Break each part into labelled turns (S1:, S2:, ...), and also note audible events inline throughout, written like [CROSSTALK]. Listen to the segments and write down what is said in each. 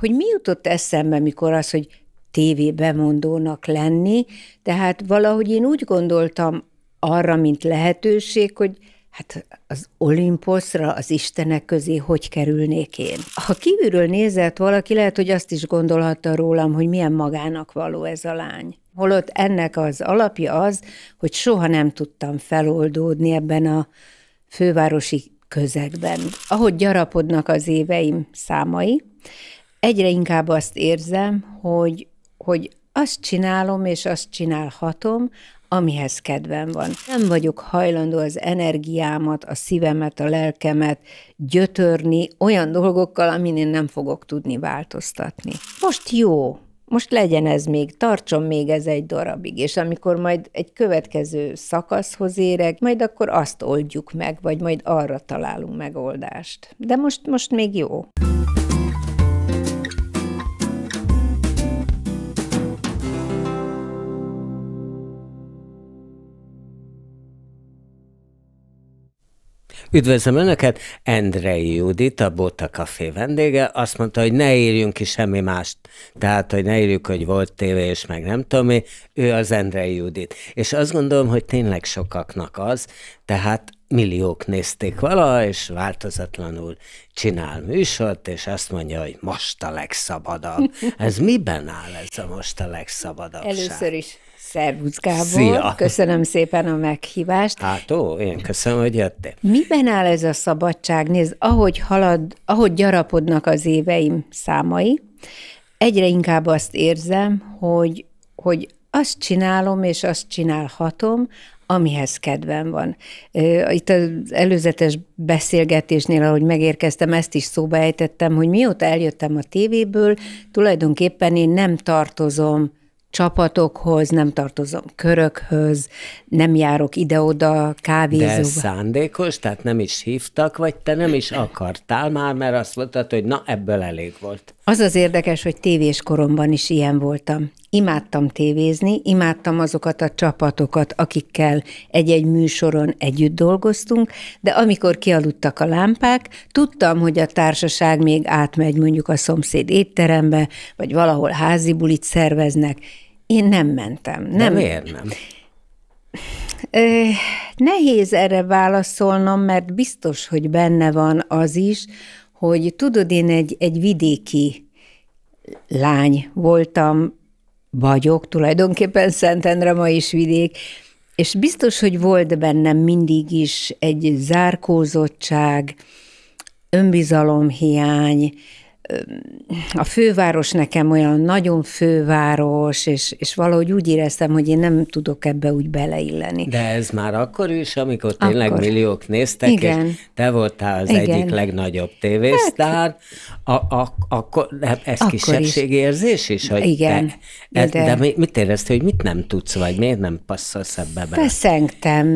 S1: hogy mi jutott eszembe, mikor az, hogy tévébemondónak lenni, tehát valahogy én úgy gondoltam arra, mint lehetőség, hogy hát az Olimposzra, az Istenek közé hogy kerülnék én? Ha kívülről nézett valaki, lehet, hogy azt is gondolhatta rólam, hogy milyen magának való ez a lány. Holott ennek az alapja az, hogy soha nem tudtam feloldódni ebben a fővárosi közegben. Ahogy gyarapodnak az éveim számai, egyre inkább azt érzem, hogy, hogy azt csinálom és azt csinálhatom, amihez kedvem van. Nem vagyok hajlandó az energiámat, a szívemet, a lelkemet gyötörni olyan dolgokkal, amin én nem fogok tudni változtatni. Most jó, most legyen ez még, tartson még ez egy darabig, és amikor majd egy következő szakaszhoz érek, majd akkor azt oldjuk meg, vagy majd arra találunk megoldást. De most, most még jó.
S2: Üdvözlöm Önöket! Endrei Judit, a Bota Café vendége azt mondta, hogy ne írjunk ki semmi mást. Tehát, hogy ne írjuk, hogy volt tévé, és meg nem tudom mi. Ő az Endrei Judit. És azt gondolom, hogy tényleg sokaknak az, tehát milliók nézték vala, és változatlanul csinál műsort, és azt mondja, hogy most a legszabadabb. Ez miben áll ez a most a legszabadabb? Először
S1: is Szervusz Gábor, Szia. köszönöm szépen a meghívást.
S2: Hát ó, én köszönöm, hogy jöttél.
S1: Miben áll ez a szabadság? Nézd, ahogy halad, ahogy gyarapodnak az éveim számai, egyre inkább azt érzem, hogy, hogy azt csinálom, és azt csinálhatom, amihez kedvem van. Itt az előzetes beszélgetésnél, ahogy megérkeztem, ezt is szóba ejtettem, hogy mióta eljöttem a tévéből, tulajdonképpen én nem tartozom csapatokhoz, nem tartozom körökhöz, nem járok ide-oda kávézóba. De
S2: szándékos, tehát nem is hívtak, vagy te nem is akartál már, mert azt mondtad, hogy na, ebből elég volt.
S1: Az az érdekes, hogy tévés koromban is ilyen voltam. Imádtam tévézni, imádtam azokat a csapatokat, akikkel egy-egy műsoron együtt dolgoztunk, de amikor kialudtak a lámpák, tudtam, hogy a társaság még átmegy mondjuk a szomszéd étterembe, vagy valahol házi bulit szerveznek, én nem mentem. Nem. De miért nem? Ö, nehéz erre válaszolnom, mert biztos, hogy benne van az is, hogy tudod, én egy, egy vidéki lány voltam, vagyok tulajdonképpen Szentendre ma is vidék, és biztos, hogy volt bennem mindig is egy zárkózottság, önbizalomhiány, a főváros nekem olyan nagyon főváros, és, és valahogy úgy éreztem, hogy én nem tudok ebbe úgy beleilleni. De
S2: ez már akkor is, amikor tényleg akkor. milliók néztek, Igen. és te voltál az Igen. egyik legnagyobb hát- tévésztár, hát, a, a, akkor hát ez akkor kisebbségérzés is? Hogy Igen. Te, de, de mit éreztél, hogy mit nem tudsz, vagy miért nem passzolsz ebbe bele?
S1: Feszengtem.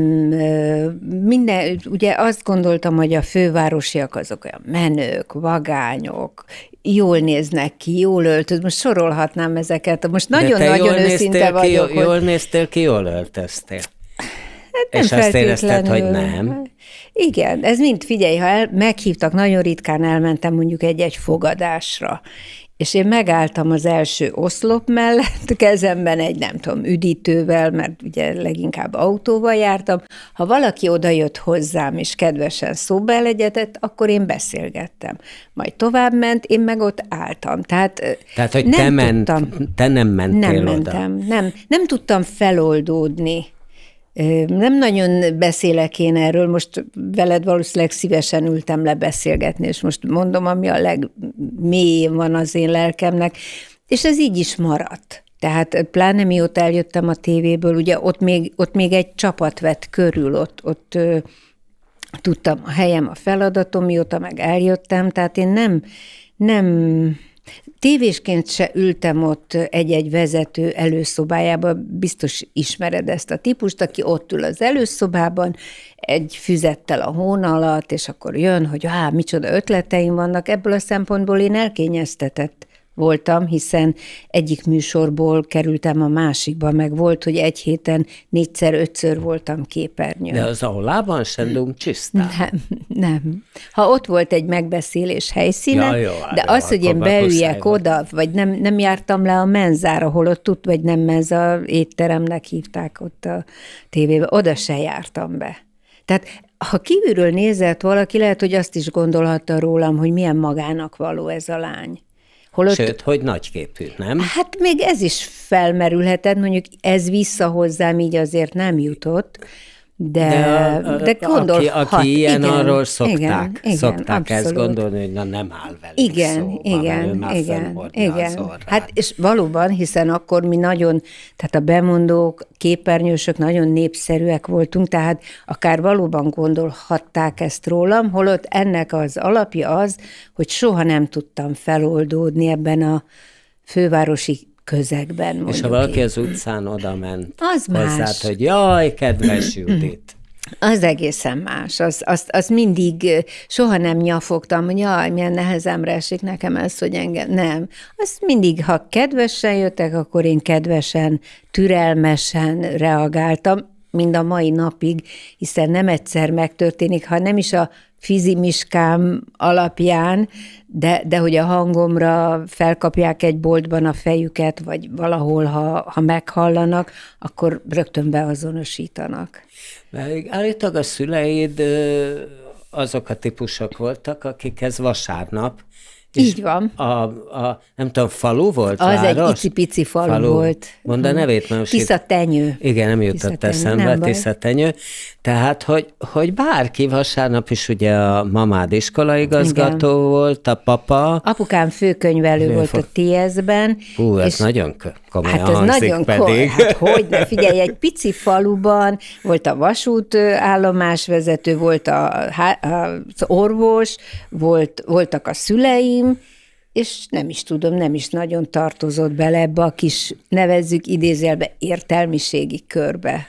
S1: Minden, ugye azt gondoltam, hogy a fővárosiak azok olyan menők, vagányok, jól néznek ki, jól öltöz, most sorolhatnám ezeket, most nagyon-nagyon őszinte vagyok. Jól, hogy... Jól
S2: néztél ki, jól öltöztél. Hát nem És azt érezted, hogy nem?
S1: Igen, ez mind, figyelj, ha el, meghívtak, nagyon ritkán elmentem mondjuk egy-egy fogadásra, és én megálltam az első oszlop mellett, [LAUGHS] kezemben egy, nem tudom, üdítővel, mert ugye leginkább autóval jártam. Ha valaki odajött hozzám, és kedvesen szóba elegyetett, akkor én beszélgettem. Majd tovább ment, én meg ott álltam. Tehát, Tehát hogy nem te, ment, tudtam,
S2: te nem mentél Nem mentem,
S1: nem. Nem tudtam feloldódni nem nagyon beszélek én erről, most veled valószínűleg szívesen ültem le beszélgetni, és most mondom, ami a legmélyén van az én lelkemnek, és ez így is maradt. Tehát pláne mióta eljöttem a tévéből, ugye ott még, ott még egy csapat vett körül, ott, ott ö, tudtam a helyem, a feladatom, mióta meg eljöttem, tehát én nem, nem Tévésként se ültem ott egy-egy vezető előszobájába, biztos ismered ezt a típust, aki ott ül az előszobában, egy füzettel a hónalat, és akkor jön, hogy á, micsoda ötleteim vannak, ebből a szempontból én elkényeztetett voltam, hiszen egyik műsorból kerültem a másikba, meg volt, hogy egy héten négyszer, ötször voltam képernyőn. De
S2: az lában sem mm. dumcsisztál?
S1: Nem, nem. Ha ott volt egy megbeszélés helyszíne, ja, jó, hát de az, hogy én beüljek oda, vagy nem, nem jártam le a menzára, hol ott tud, vagy nem Ez a étteremnek hívták ott a tévébe, oda se jártam be. Tehát ha kívülről nézett valaki, lehet, hogy azt is gondolhatta rólam, hogy milyen magának való ez a lány. Holott,
S2: Sőt, hogy nagyképű, nem?
S1: Hát még ez is felmerülhetett, mondjuk ez vissza így azért nem jutott, de, de, de gondol, aki, aki hat, ilyen, igen, arról szokták, igen, igen, szokták ezt gondolni,
S2: hogy na nem áll velünk igen, szóval, igen, igen, igen.
S1: Hát és valóban, hiszen akkor mi nagyon, tehát a bemondók, képernyősök nagyon népszerűek voltunk, tehát akár valóban gondolhatták ezt rólam, holott ennek az alapja az, hogy soha nem tudtam feloldódni ebben a fővárosi közegben. És ha valaki én. az
S2: utcán oda ment az hozzád, más. hogy jaj, kedves mhm. Judit.
S1: Az egészen más. Az, az mindig soha nem nyafogtam, hogy jaj, milyen nehezemre esik nekem ez, hogy engem. Nem. Azt mindig, ha kedvesen jöttek, akkor én kedvesen, türelmesen reagáltam, mind a mai napig, hiszen nem egyszer megtörténik, ha nem is a fizimiskám alapján, de, de hogy a hangomra felkapják egy boltban a fejüket, vagy valahol, ha, ha meghallanak, akkor rögtön beazonosítanak.
S2: Meg állítólag a szüleid azok a típusok voltak, akikhez vasárnap így van. A, a, nem tudom, falu volt? Az város? egy icipici falu, falu volt. Mondd a hm. nevét, mert Tisza Tenyő. Igen, nem jutott Tisza eszembe, Tisza Tenyő. Tehát, hogy, hogy bárki vasárnap is ugye a mamád iskolaigazgató Igen. volt, a papa.
S1: Apukám főkönyvelő volt fog... a TS-ben.
S2: Hú, ez és... nagyon komolyan Hát ez nagyon komoly. Hát [LAUGHS] hogy ne,
S1: figyelj, egy pici faluban volt a vasút állomásvezető, volt a, a, az orvos, volt, voltak a szüleim, cím, és nem is tudom, nem is nagyon tartozott bele ebbe a kis, nevezzük idézelbe, értelmiségi körbe.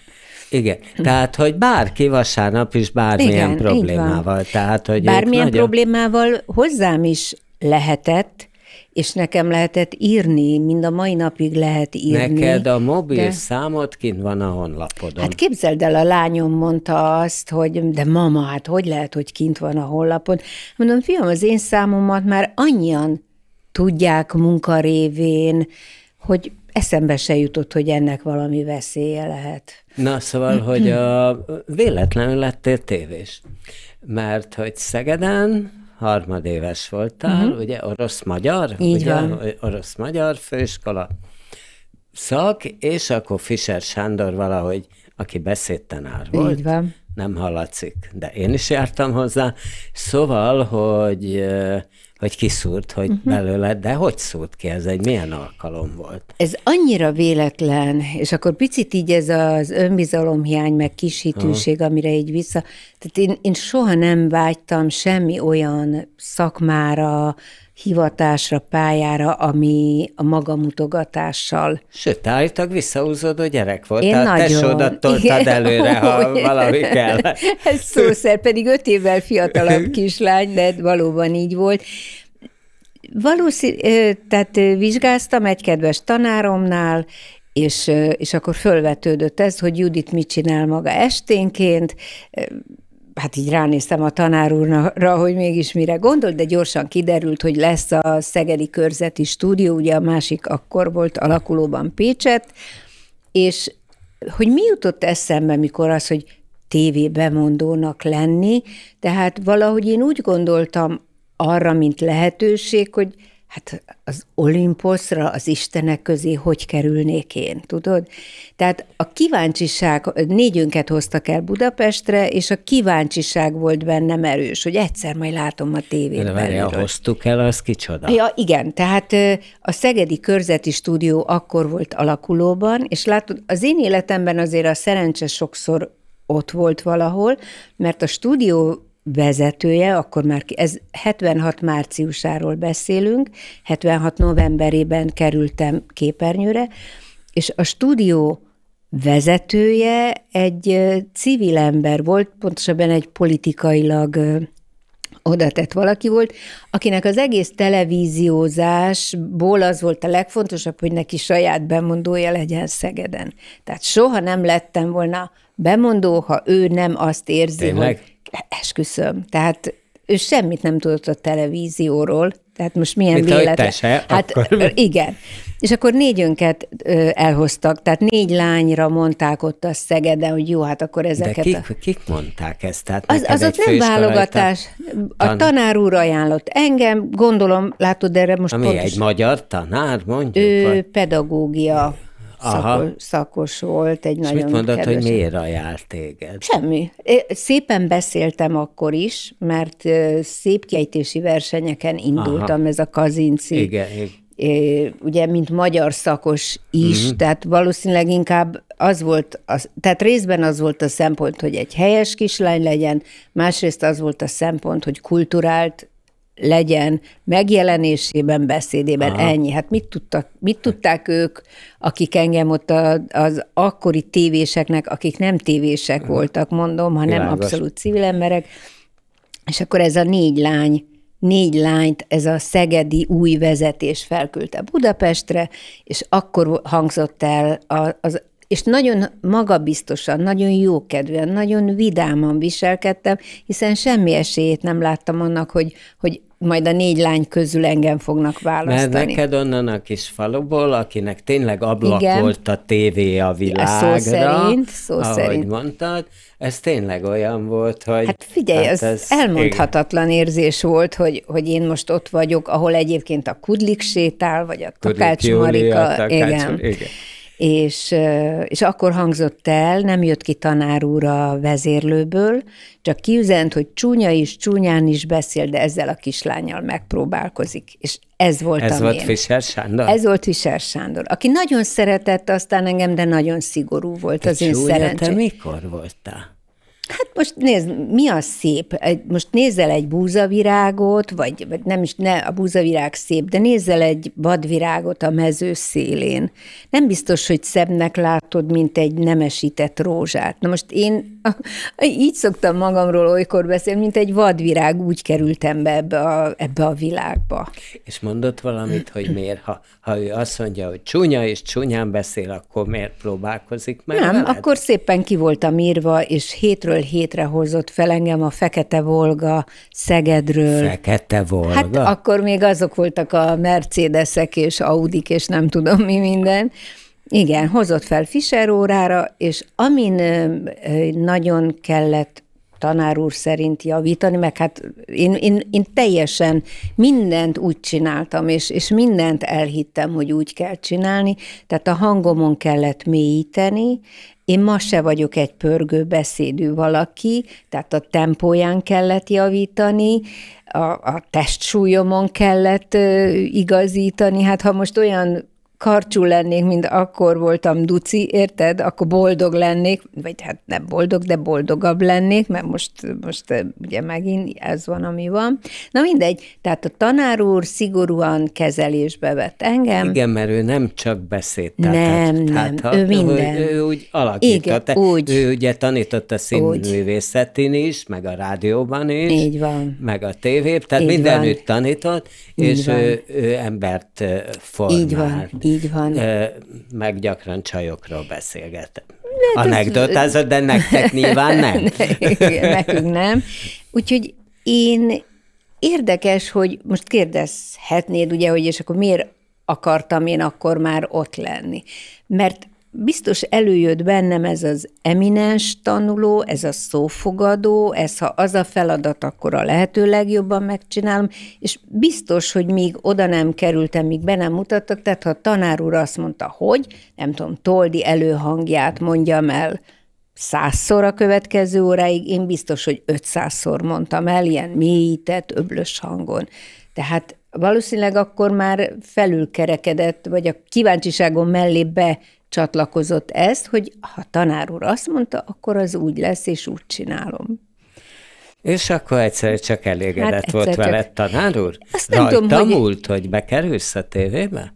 S2: Igen, tehát, hogy bárki vasárnap is bármilyen Igen, problémával. Tehát, hogy bármilyen nagyon...
S1: problémával hozzám is lehetett, és nekem lehetett írni, mind a mai napig lehet írni. Neked a
S2: mobil de... számod kint van a honlapodon. Hát
S1: képzeld el, a lányom mondta azt, hogy de mama, hát hogy lehet, hogy kint van a honlapon? Mondom, fiam, az én számomat már annyian tudják munkarévén, hogy eszembe se jutott, hogy ennek valami veszélye lehet.
S2: Na, szóval, hogy a véletlenül lettél tévés. Mert hogy Szegeden, harmadéves voltál, uh-huh. ugye orosz-magyar? Így ugye? van. Orosz-magyar főiskola szak, és akkor Fischer Sándor valahogy, aki beszédtanár volt. Így van. Nem hallatszik, de én is jártam hozzá. Szóval, hogy hogy kiszúrt, hogy uh-huh. belőle, de hogy szúrt ki ez, egy milyen alkalom volt?
S1: Ez annyira véletlen, és akkor picit így ez az önbizalomhiány, meg kishitűség, uh-huh. amire így vissza. Tehát én, én soha nem vágytam semmi olyan szakmára, hivatásra, pályára, ami a magamutogatással.
S2: Sőt, állítólag visszahúzódó gyerek volt, Én tehát nagyon. tesódat toltad előre, ha valami kell.
S1: [LAUGHS] Ez szószer, pedig öt évvel fiatalabb [LAUGHS] kislány, de valóban így volt. Valószínű, tehát vizsgáztam egy kedves tanáromnál, és, és akkor fölvetődött ez, hogy Judit mit csinál maga esténként, hát így ránéztem a tanár úrra, hogy mégis mire gondol, de gyorsan kiderült, hogy lesz a Szegedi Körzeti Stúdió, ugye a másik akkor volt alakulóban Pécset, és hogy mi jutott eszembe, mikor az, hogy tévébemondónak lenni, tehát valahogy én úgy gondoltam arra, mint lehetőség, hogy hát az Olimposzra, az Istenek közé hogy kerülnék én, tudod? Tehát a kíváncsiság, négyünket hoztak el Budapestre, és a kíváncsiság volt bennem erős, hogy egyszer majd látom a tévében. De várjál,
S2: hoztuk el, az kicsoda?
S1: Ja, igen, tehát a Szegedi Körzeti Stúdió akkor volt alakulóban, és látod, az én életemben azért a szerencse sokszor ott volt valahol, mert a stúdió vezetője, akkor már ez 76 márciusáról beszélünk, 76 novemberében kerültem képernyőre, és a stúdió vezetője egy civil ember volt, pontosabban egy politikailag oda tett valaki volt, akinek az egész televíziózásból az volt a legfontosabb, hogy neki saját bemondója legyen Szegeden. Tehát soha nem lettem volna bemondó, ha ő nem azt érzi, Tényleg? hogy esküszöm. Tehát ő semmit nem tudott a televízióról, tehát most milyen Mint véletlen.
S2: Se, hát akkor...
S1: igen. És akkor négy önket ö, elhoztak, tehát négy lányra mondták ott a Szegeden, hogy jó, hát akkor ezeket... De kik, a...
S2: kik mondták ezt? Tehát az az ott nem válogatás.
S1: Tan... A tanár úr ajánlott engem, gondolom, látod erre most Ami pontos... egy
S2: magyar tanár, mondjuk? Ő vagy...
S1: pedagógia szakos, szakos volt, egy És nagyon mit mondott, kedves... hogy miért
S2: ajánl téged? Semmi.
S1: Én szépen beszéltem akkor is, mert szép kiejtési versenyeken indultam, Aha. ez a Kazinci. Igen, igen. É, ugye, mint magyar szakos is, mm tehát valószínűleg inkább az volt, az, tehát részben az volt a szempont, hogy egy helyes kislány legyen, másrészt az volt a szempont, hogy kulturált legyen megjelenésében, beszédében Aha. ennyi. Hát mit, tudtak, mit tudták ők, akik engem ott a, az akkori tévéseknek, akik nem tévések Aha. voltak, mondom, hanem Világos. abszolút civil emberek, és akkor ez a négy lány, négy lányt ez a szegedi új vezetés felküldte Budapestre, és akkor hangzott el az és nagyon magabiztosan, nagyon jókedvűen, nagyon vidáman viselkedtem, hiszen semmi esélyét nem láttam annak, hogy, hogy majd a négy lány közül engem fognak választani. Mert neked
S2: onnan a kis faluból, akinek tényleg ablak Igen. volt a tévé a világra. Ja, szó szerint, szó ahogy szerint. mondtad, ez tényleg olyan volt, hogy... Hát figyelj, hát ez, ez elmondhatatlan
S1: igen. érzés volt, hogy, hogy én most ott vagyok, ahol egyébként a Kudlik sétál, vagy a Takács Marika. Júlia, takács, igen. igen és, és akkor hangzott el, nem jött ki tanár úr a vezérlőből, csak kiüzent, hogy csúnya is, csúnyán is beszél, de ezzel a kislányjal megpróbálkozik. És ez volt Ez volt én.
S2: Fischer Sándor? Ez volt
S1: Fischer Sándor, aki nagyon szeretett aztán engem, de nagyon szigorú volt te az én szerencsém.
S2: mikor voltál?
S1: Hát most nézd, mi a szép? Most nézel egy búzavirágot, vagy, vagy nem is, ne, a búzavirág szép, de nézel egy vadvirágot a mező szélén. Nem biztos, hogy szebbnek látod, mint egy nemesített rózsát. Na most én [LAUGHS] Így szoktam magamról olykor beszélni, mint egy vadvirág, úgy kerültem be ebbe a, ebbe a világba.
S2: És mondott valamit, hogy miért, ha, ha ő azt mondja, hogy csúnya és csúnyán beszél, akkor miért próbálkozik meg? Nem, veled? akkor
S1: szépen ki voltam írva, és hétről hétre hozott fel engem a Fekete Volga Szegedről.
S2: Fekete Volga? Hát akkor
S1: még azok voltak a Mercedesek és Audik, és nem tudom mi minden. Igen, hozott fel Fischer órára, és amin nagyon kellett tanár úr szerint javítani, meg hát én, én, én teljesen mindent úgy csináltam, és, és mindent elhittem, hogy úgy kell csinálni, tehát a hangomon kellett mélyíteni, én ma se vagyok egy pörgő beszédű valaki, tehát a tempóján kellett javítani, a, a testsúlyomon kellett ö, igazítani. Hát ha most olyan karcsú lennék, mint akkor voltam duci, érted? Akkor boldog lennék, vagy hát nem boldog, de boldogabb lennék, mert most, most eh, ugye megint ez van, ami van. Na mindegy, tehát a tanár úr szigorúan kezelésbe vett engem. Igen,
S2: mert ő nem csak beszélt. Tehát, nem, tehát, nem, ha, ő minden. Ő, ő úgy alakította. Igen, úgy. Ő ugye tanította színművészetén is, meg a rádióban is. Így van. Meg a tévében, tehát Így mindenütt van. tanított, és ő, ő embert formált. Eh, Így van. Így így van. Meg gyakran csajokról beszélgetem. Hát Anekdotázod, de nektek nyilván [LAUGHS] nem. ne, nekünk
S1: nem. Úgyhogy én érdekes, hogy most kérdezhetnéd, ugye, hogy és akkor miért akartam én akkor már ott lenni. Mert biztos előjött bennem ez az eminens tanuló, ez a szófogadó, ez ha az a feladat, akkor a lehető legjobban megcsinálom, és biztos, hogy még oda nem kerültem, míg be nem mutattak, tehát ha a tanár úr azt mondta, hogy, nem tudom, toldi előhangját mondjam el, százszor a következő óráig, én biztos, hogy ötszázszor mondtam el, ilyen mélyített, öblös hangon. Tehát valószínűleg akkor már felülkerekedett, vagy a kíváncsiságom mellé be csatlakozott ezt, hogy ha tanár úr azt mondta, akkor az úgy lesz, és úgy csinálom.
S2: És akkor egyszer csak elégedett hát egyszer volt csak... veled tanár úr? Azt nem tudom, hogy... múlt, hogy bekerülsz a tévébe?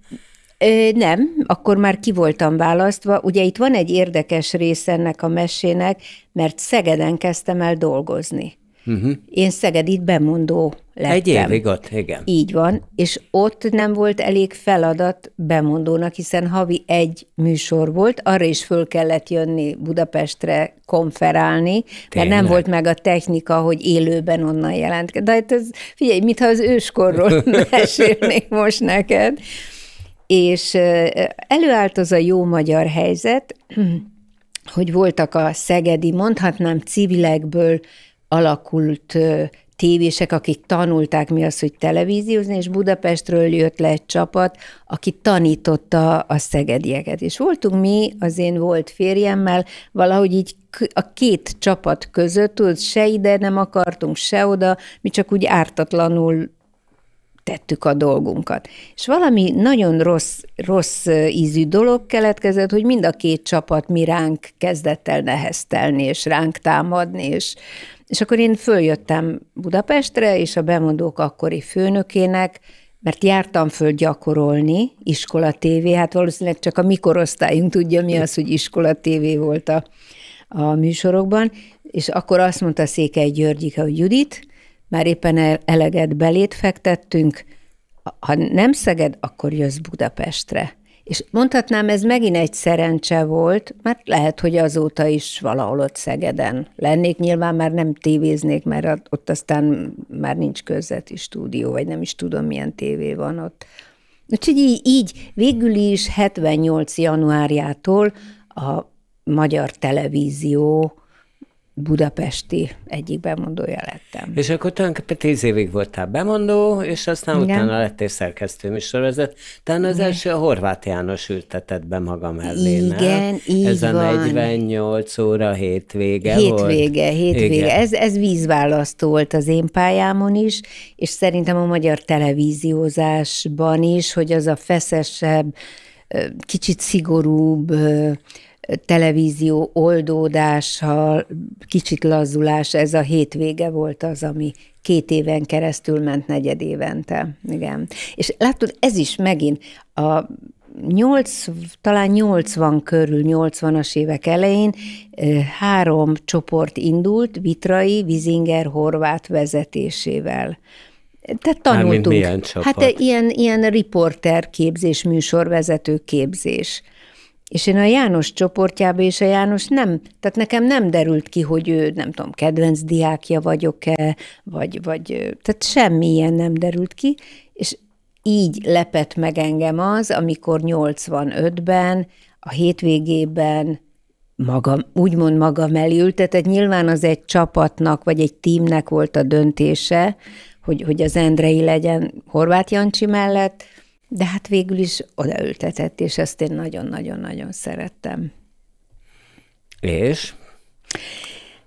S1: Ö, nem, akkor már ki voltam választva. Ugye itt van egy érdekes rész ennek a mesének, mert Szegeden kezdtem el dolgozni. Uh-huh. Én Szegedit bemondó lettem. Egy évig
S2: ott, igen. Így
S1: van, és ott nem volt elég feladat bemondónak, hiszen havi egy műsor volt, arra is föl kellett jönni Budapestre konferálni, Tényleg? mert nem volt meg a technika, hogy élőben onnan jelentkezik. De hát ez, figyelj, mintha az őskorról [LAUGHS] mesélnék most neked. És előállt az a jó magyar helyzet, hogy voltak a szegedi, mondhatnám civilekből alakult tévések, akik tanulták mi az, hogy televíziózni, és Budapestről jött le egy csapat, aki tanította a szegedieket. És voltunk mi, az én volt férjemmel, valahogy így a két csapat között, tudod, se ide nem akartunk, se oda, mi csak úgy ártatlanul megtettük a dolgunkat. És valami nagyon rossz, rossz ízű dolog keletkezett, hogy mind a két csapat mi ránk kezdett el neheztelni, és ránk támadni, és, és akkor én följöttem Budapestre, és a bemondók akkori főnökének, mert jártam föl gyakorolni, iskola tévé, hát valószínűleg csak a mikorosztályunk tudja mi az, hogy iskola tévé volt a, a műsorokban, és akkor azt mondta Székely Györgyike, hogy Judit, már éppen eleget belét fektettünk, ha nem Szeged, akkor jössz Budapestre. És mondhatnám, ez megint egy szerencse volt, mert lehet, hogy azóta is valahol ott Szegeden lennék, nyilván már nem tévéznék, mert ott aztán már nincs közveti stúdió, vagy nem is tudom, milyen tévé van ott. Úgyhogy így, így végül is 78. januárjától a magyar televízió budapesti egyik bemondója lettem.
S2: És akkor tulajdonképpen tíz évig voltál bemondó, és aztán Igen. utána lettél szerkesztő műsorvezet. Tehát az Igen. első a Horváth János ültetett be maga mellé, Igen, nem? így Ez van. a 48 óra hétvége, hétvége volt? Hétvége, hétvége. Ez,
S1: ez vízválasztó volt az én pályámon is, és szerintem a magyar televíziózásban is, hogy az a feszesebb, kicsit szigorúbb, televízió oldódással, kicsit lazulás, ez a hétvége volt az, ami két éven keresztül ment negyed évente. Igen. És látod, ez is megint a 8, talán 80 körül, 80-as évek elején három csoport indult, Vitrai, Vizinger, Horvát vezetésével. Tehát tanultunk. Hát e, ilyen, ilyen riporter képzés, műsorvezető képzés. És én a János csoportjába, és a János nem, tehát nekem nem derült ki, hogy ő, nem tudom, kedvenc diákja vagyok-e, vagy, vagy, tehát semmilyen nem derült ki, és így lepett meg engem az, amikor 85-ben, a hétvégében magam, úgymond magam elé tehát Nyilván az egy csapatnak, vagy egy tímnek volt a döntése, hogy, hogy az Endrei legyen Horváth Jancsi mellett, de hát végül is odaültetett, és ezt én nagyon-nagyon-nagyon szerettem. És?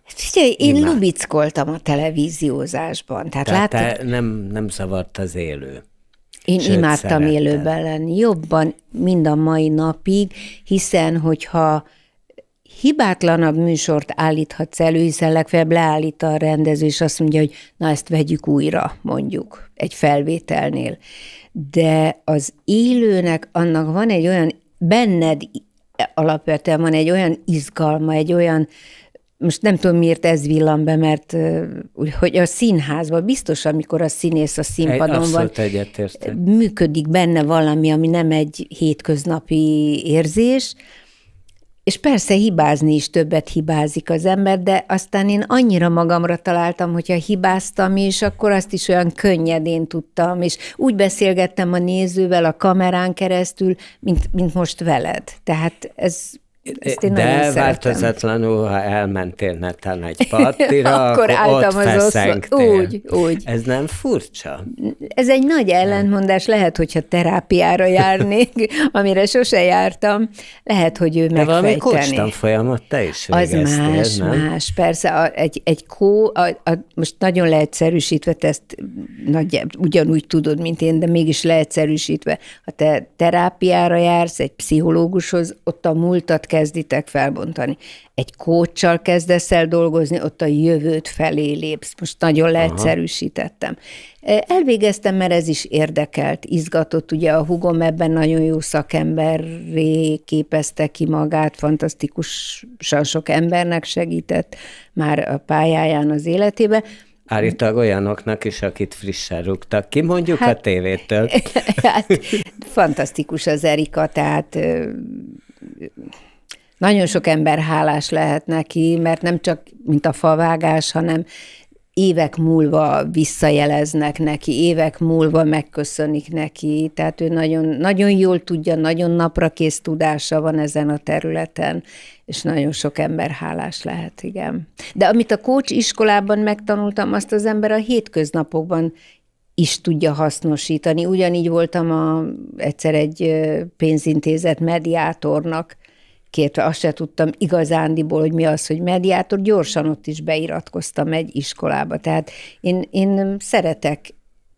S1: Figyelj, én Imá... lubickoltam a televíziózásban.
S2: Tehát, Tehát látod, te nem, nem zavart az élő. Én Sőt, imádtam szerettem. élőben
S1: lenni, jobban mind a mai napig, hiszen hogyha hibátlanabb műsort állíthatsz elő, hiszen legfeljebb leállít a rendező, és azt mondja, hogy na ezt vegyük újra, mondjuk, egy felvételnél de az élőnek annak van egy olyan, benned alapvetően van egy olyan izgalma, egy olyan, most nem tudom miért ez villan be, mert hogy a színházban biztos, amikor a színész a színpadon van, működik benne valami, ami nem egy hétköznapi érzés, és persze hibázni is többet hibázik az ember, de aztán én annyira magamra találtam, hogyha hibáztam is, akkor azt is olyan könnyedén tudtam, és úgy beszélgettem a nézővel a kamerán keresztül, mint, mint most veled. Tehát ez ezt én De változatlanul,
S2: ha elmentél netán egy [LAUGHS] partira, akkor, akkor ott az Úgy, úgy. Ez nem furcsa?
S1: Ez egy nagy ellentmondás. Lehet, hogyha terápiára járnék, [LAUGHS] amire sose jártam, lehet, hogy ő megfejteni. De valami
S2: folyamat te is Az más, nem? más.
S1: Persze, a, egy, egy kó, a, a, most nagyon leegyszerűsítve, te ezt nagy, ugyanúgy tudod, mint én, de mégis leegyszerűsítve. Ha te terápiára jársz, egy pszichológushoz, ott a múltat kezditek felbontani. Egy kócsal kezdesz el dolgozni, ott a jövőt felé lépsz. Most nagyon leegyszerűsítettem. E, elvégeztem, mert ez is érdekelt, izgatott. Ugye a hugom ebben nagyon jó szakemberré képezte ki magát, fantasztikusan sok embernek segített már a pályáján az életébe.
S2: Állítólag olyanoknak is, akit frissen rúgtak ki, mondjuk hát, a tévétől. [LAUGHS] Hát, fantasztikus
S1: az Erika, tehát nagyon sok ember hálás lehet neki, mert nem csak mint a favágás, hanem évek múlva visszajeleznek neki, évek múlva megköszönik neki, tehát ő nagyon, nagyon jól tudja, nagyon naprakész tudása van ezen a területen, és nagyon sok ember hálás lehet, igen. De amit a kócs iskolában megtanultam, azt az ember a hétköznapokban is tudja hasznosítani. Ugyanígy voltam a, egyszer egy pénzintézet mediátornak, két, azt se tudtam igazándiból, hogy mi az, hogy mediátor, gyorsan ott is beiratkoztam egy iskolába. Tehát én, én szeretek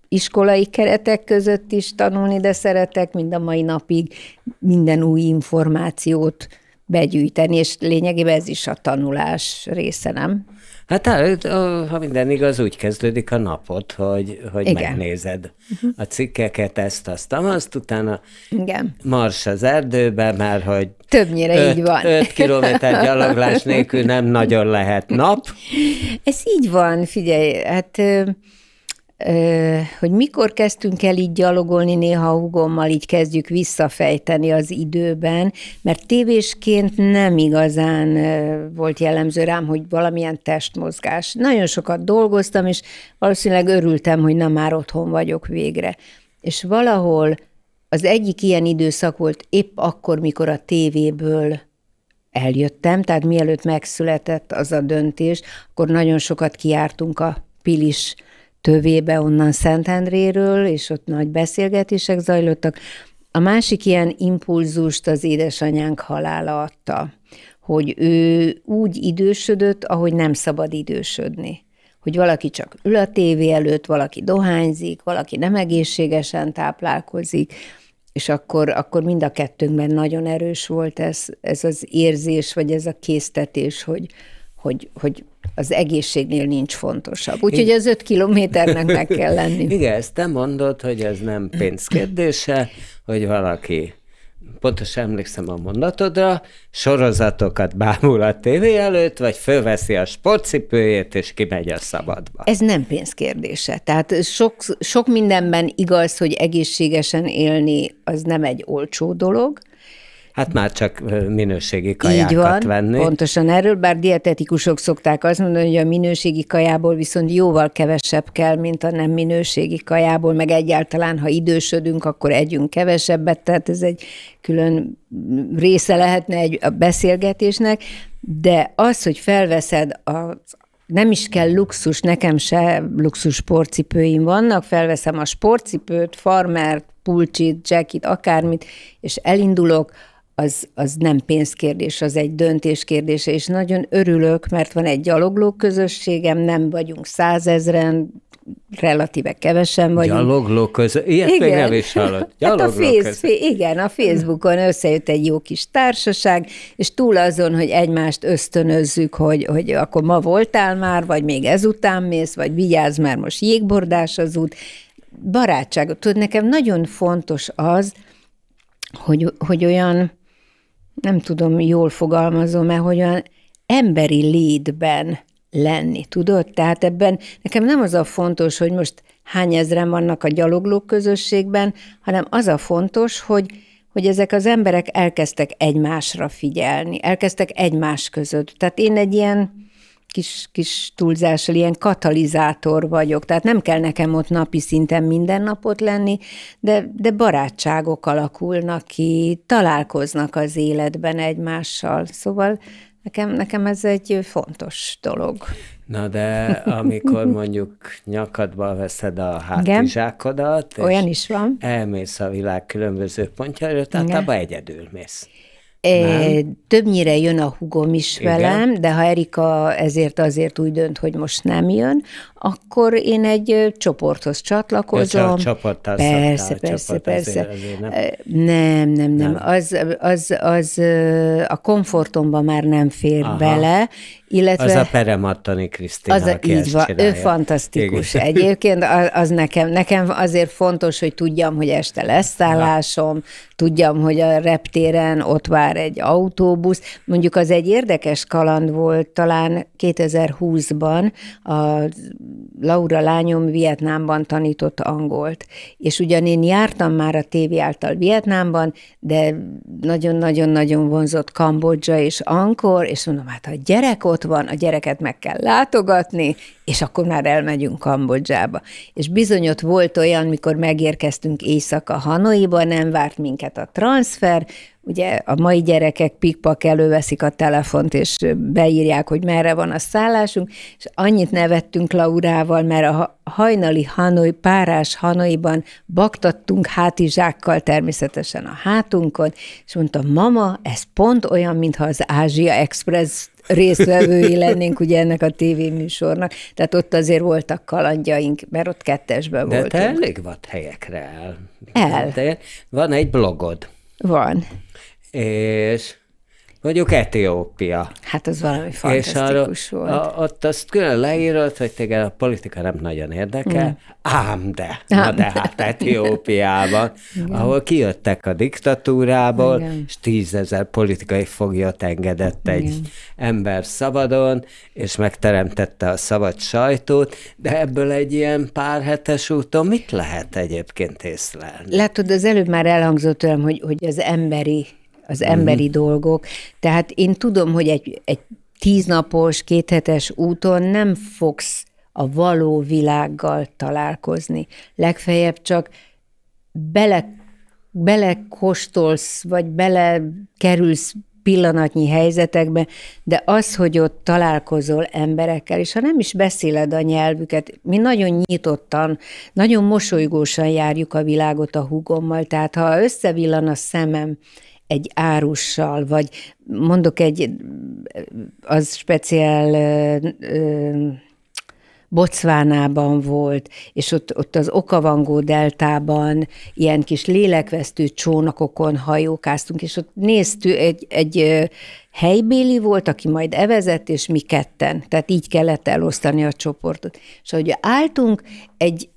S1: iskolai keretek között is tanulni, de szeretek mind a mai napig minden új információt begyűjteni, és lényegében ez is a tanulás része, nem?
S2: Hát, hát ha minden igaz, úgy kezdődik a napot, hogy, hogy Igen. megnézed mhm. a cikkeket, ezt, azt, azt, utána Igen. mars az erdőbe, mert hogy
S1: Többnyire öt, így van. 5 kilométer gyaloglás nélkül
S2: nem nagyon lehet nap.
S1: Ez így van, figyelj, hát hogy mikor kezdtünk el így gyalogolni, néha a hugommal így kezdjük visszafejteni az időben, mert tévésként nem igazán volt jellemző rám, hogy valamilyen testmozgás. Nagyon sokat dolgoztam, és valószínűleg örültem, hogy nem már otthon vagyok végre. És valahol az egyik ilyen időszak volt épp akkor, mikor a tévéből eljöttem, tehát mielőtt megszületett az a döntés, akkor nagyon sokat kiártunk a Pilis tövébe onnan Szentendréről, és ott nagy beszélgetések zajlottak. A másik ilyen impulzust az édesanyánk halála adta, hogy ő úgy idősödött, ahogy nem szabad idősödni hogy valaki csak ül a tévé előtt, valaki dohányzik, valaki nem egészségesen táplálkozik, és akkor, akkor mind a kettőnkben nagyon erős volt ez, ez az érzés, vagy ez a késztetés, hogy, hogy, hogy az egészségnél nincs fontosabb. Úgyhogy az öt kilométernek meg kell [LAUGHS] lenni. Igen,
S2: ezt te mondod, hogy ez nem pénz kérdése, hogy valaki pontosan emlékszem a mondatodra, sorozatokat bámul a tévé előtt, vagy fölveszi a sportcipőjét, és kimegy a szabadba.
S1: Ez nem pénz kérdése. Tehát sok, sok mindenben igaz, hogy egészségesen élni az nem egy olcsó dolog,
S2: hát már csak minőségi kajákat Így van, venni. pontosan
S1: erről, bár dietetikusok szokták azt mondani, hogy a minőségi kajából viszont jóval kevesebb kell, mint a nem minőségi kajából, meg egyáltalán, ha idősödünk, akkor együnk kevesebbet, tehát ez egy külön része lehetne egy a beszélgetésnek, de az, hogy felveszed a nem is kell luxus, nekem se luxus sportcipőim vannak, felveszem a sportcipőt, farmert, pulcsit, jackit, akármit, és elindulok, az, az nem pénzkérdés, az egy döntéskérdése, és nagyon örülök, mert van egy gyalogló közösségem, nem vagyunk százezren, relatíve kevesen vagyunk.
S2: Gyalogló közö... Ilyet igen. még nem is hallott. [LAUGHS] Hát a face,
S1: igen, a Facebookon összejött egy jó kis társaság, és túl azon, hogy egymást ösztönözzük, hogy, hogy akkor ma voltál már, vagy még ezután mész, vagy vigyázz már most jégbordás az út. Barátságot. Tudod, nekem nagyon fontos az, hogy, hogy olyan nem tudom, jól fogalmazom mert hogy olyan emberi létben lenni, tudod? Tehát ebben nekem nem az a fontos, hogy most hány ezren vannak a gyaloglók közösségben, hanem az a fontos, hogy, hogy ezek az emberek elkezdtek egymásra figyelni, elkezdtek egymás között. Tehát én egy ilyen kis, kis túlzással ilyen katalizátor vagyok, tehát nem kell nekem ott napi szinten minden napot lenni, de, de barátságok alakulnak ki, találkoznak az életben egymással, szóval nekem, nekem ez egy fontos dolog.
S2: Na de amikor [LAUGHS] mondjuk nyakadba veszed a hátizsákodat, Igen. olyan is van. Elmész a világ különböző pontjára, tehát abba egyedül mész. É,
S1: Többnyire jön a hugom is Igen. velem, de ha Erika ezért azért úgy dönt, hogy most nem jön, akkor én egy csoporthoz csatlakozom. Csapattársak. Persze, persze, persze. Nem. nem, nem, nem. nem. Az, az, az a komfortomba már nem fér Aha. bele, illetve... Az a
S2: Peremattani Krisztina, az a, aki így van, ő fantasztikus. Igen. Egyébként
S1: az, az nekem, nekem azért fontos, hogy tudjam, hogy este lesz ja. tudjam, hogy a reptéren ott vár egy autóbusz. Mondjuk az egy érdekes kaland volt talán 2020-ban a Laura lányom Vietnámban tanított angolt, és ugyan én jártam már a tévé által Vietnámban, de nagyon-nagyon-nagyon vonzott Kambodzsa és Angkor, és mondom, hát ha a gyerek ott van, a gyereket meg kell látogatni, és akkor már elmegyünk Kambodzsába. És bizony ott volt olyan, mikor megérkeztünk éjszaka Hanoiba, nem várt minket a transfer, ugye a mai gyerekek pikpak előveszik a telefont, és beírják, hogy merre van a szállásunk, és annyit nevettünk Laurával, mert a hajnali Hanoi, párás Hanoiban baktattunk hátizsákkal természetesen a hátunkon, és mondta, mama, ez pont olyan, mintha az Ázsia Express résztvevői lennénk ugye ennek a tévéműsornak, tehát ott azért voltak kalandjaink, mert ott kettesben voltunk. De te elég
S2: vad helyekre el. El. van egy blogod. Van. És mondjuk Etiópia. Hát az valami fantasztikus és arra, volt. A, ott azt külön leírod, hogy téged a politika nem nagyon érdekel, mm. ám de, ám na de, de hát Etiópiában, Igen. ahol kijöttek a diktatúrából, Igen. és tízezer politikai foglyot engedett Igen. egy ember szabadon, és megteremtette a szabad sajtót, de ebből egy ilyen pár hetes úton mit lehet egyébként észlelni?
S1: Látod, az előbb már elhangzott olyan, hogy, hogy az emberi az mhm. emberi uh-huh. dolgok. Tehát én tudom, hogy egy, egy tíznapos, kéthetes úton nem fogsz a való világgal találkozni. Legfeljebb csak bele, belekostolsz, vagy belekerülsz pillanatnyi helyzetekbe, de az, hogy ott találkozol emberekkel, és ha nem is beszéled a nyelvüket, mi nagyon nyitottan, nagyon mosolygósan járjuk a világot a húgommal, tehát ha összevillan a szemem egy árussal, vagy mondok egy, az speciál Bocvánában volt, és ott, ott az Okavangó deltában ilyen kis lélekvesztő csónakokon hajókáztunk, és ott néztük, egy, egy helybéli volt, aki majd evezett, és mi ketten. Tehát így kellett elosztani a csoportot. És ahogy álltunk, egy,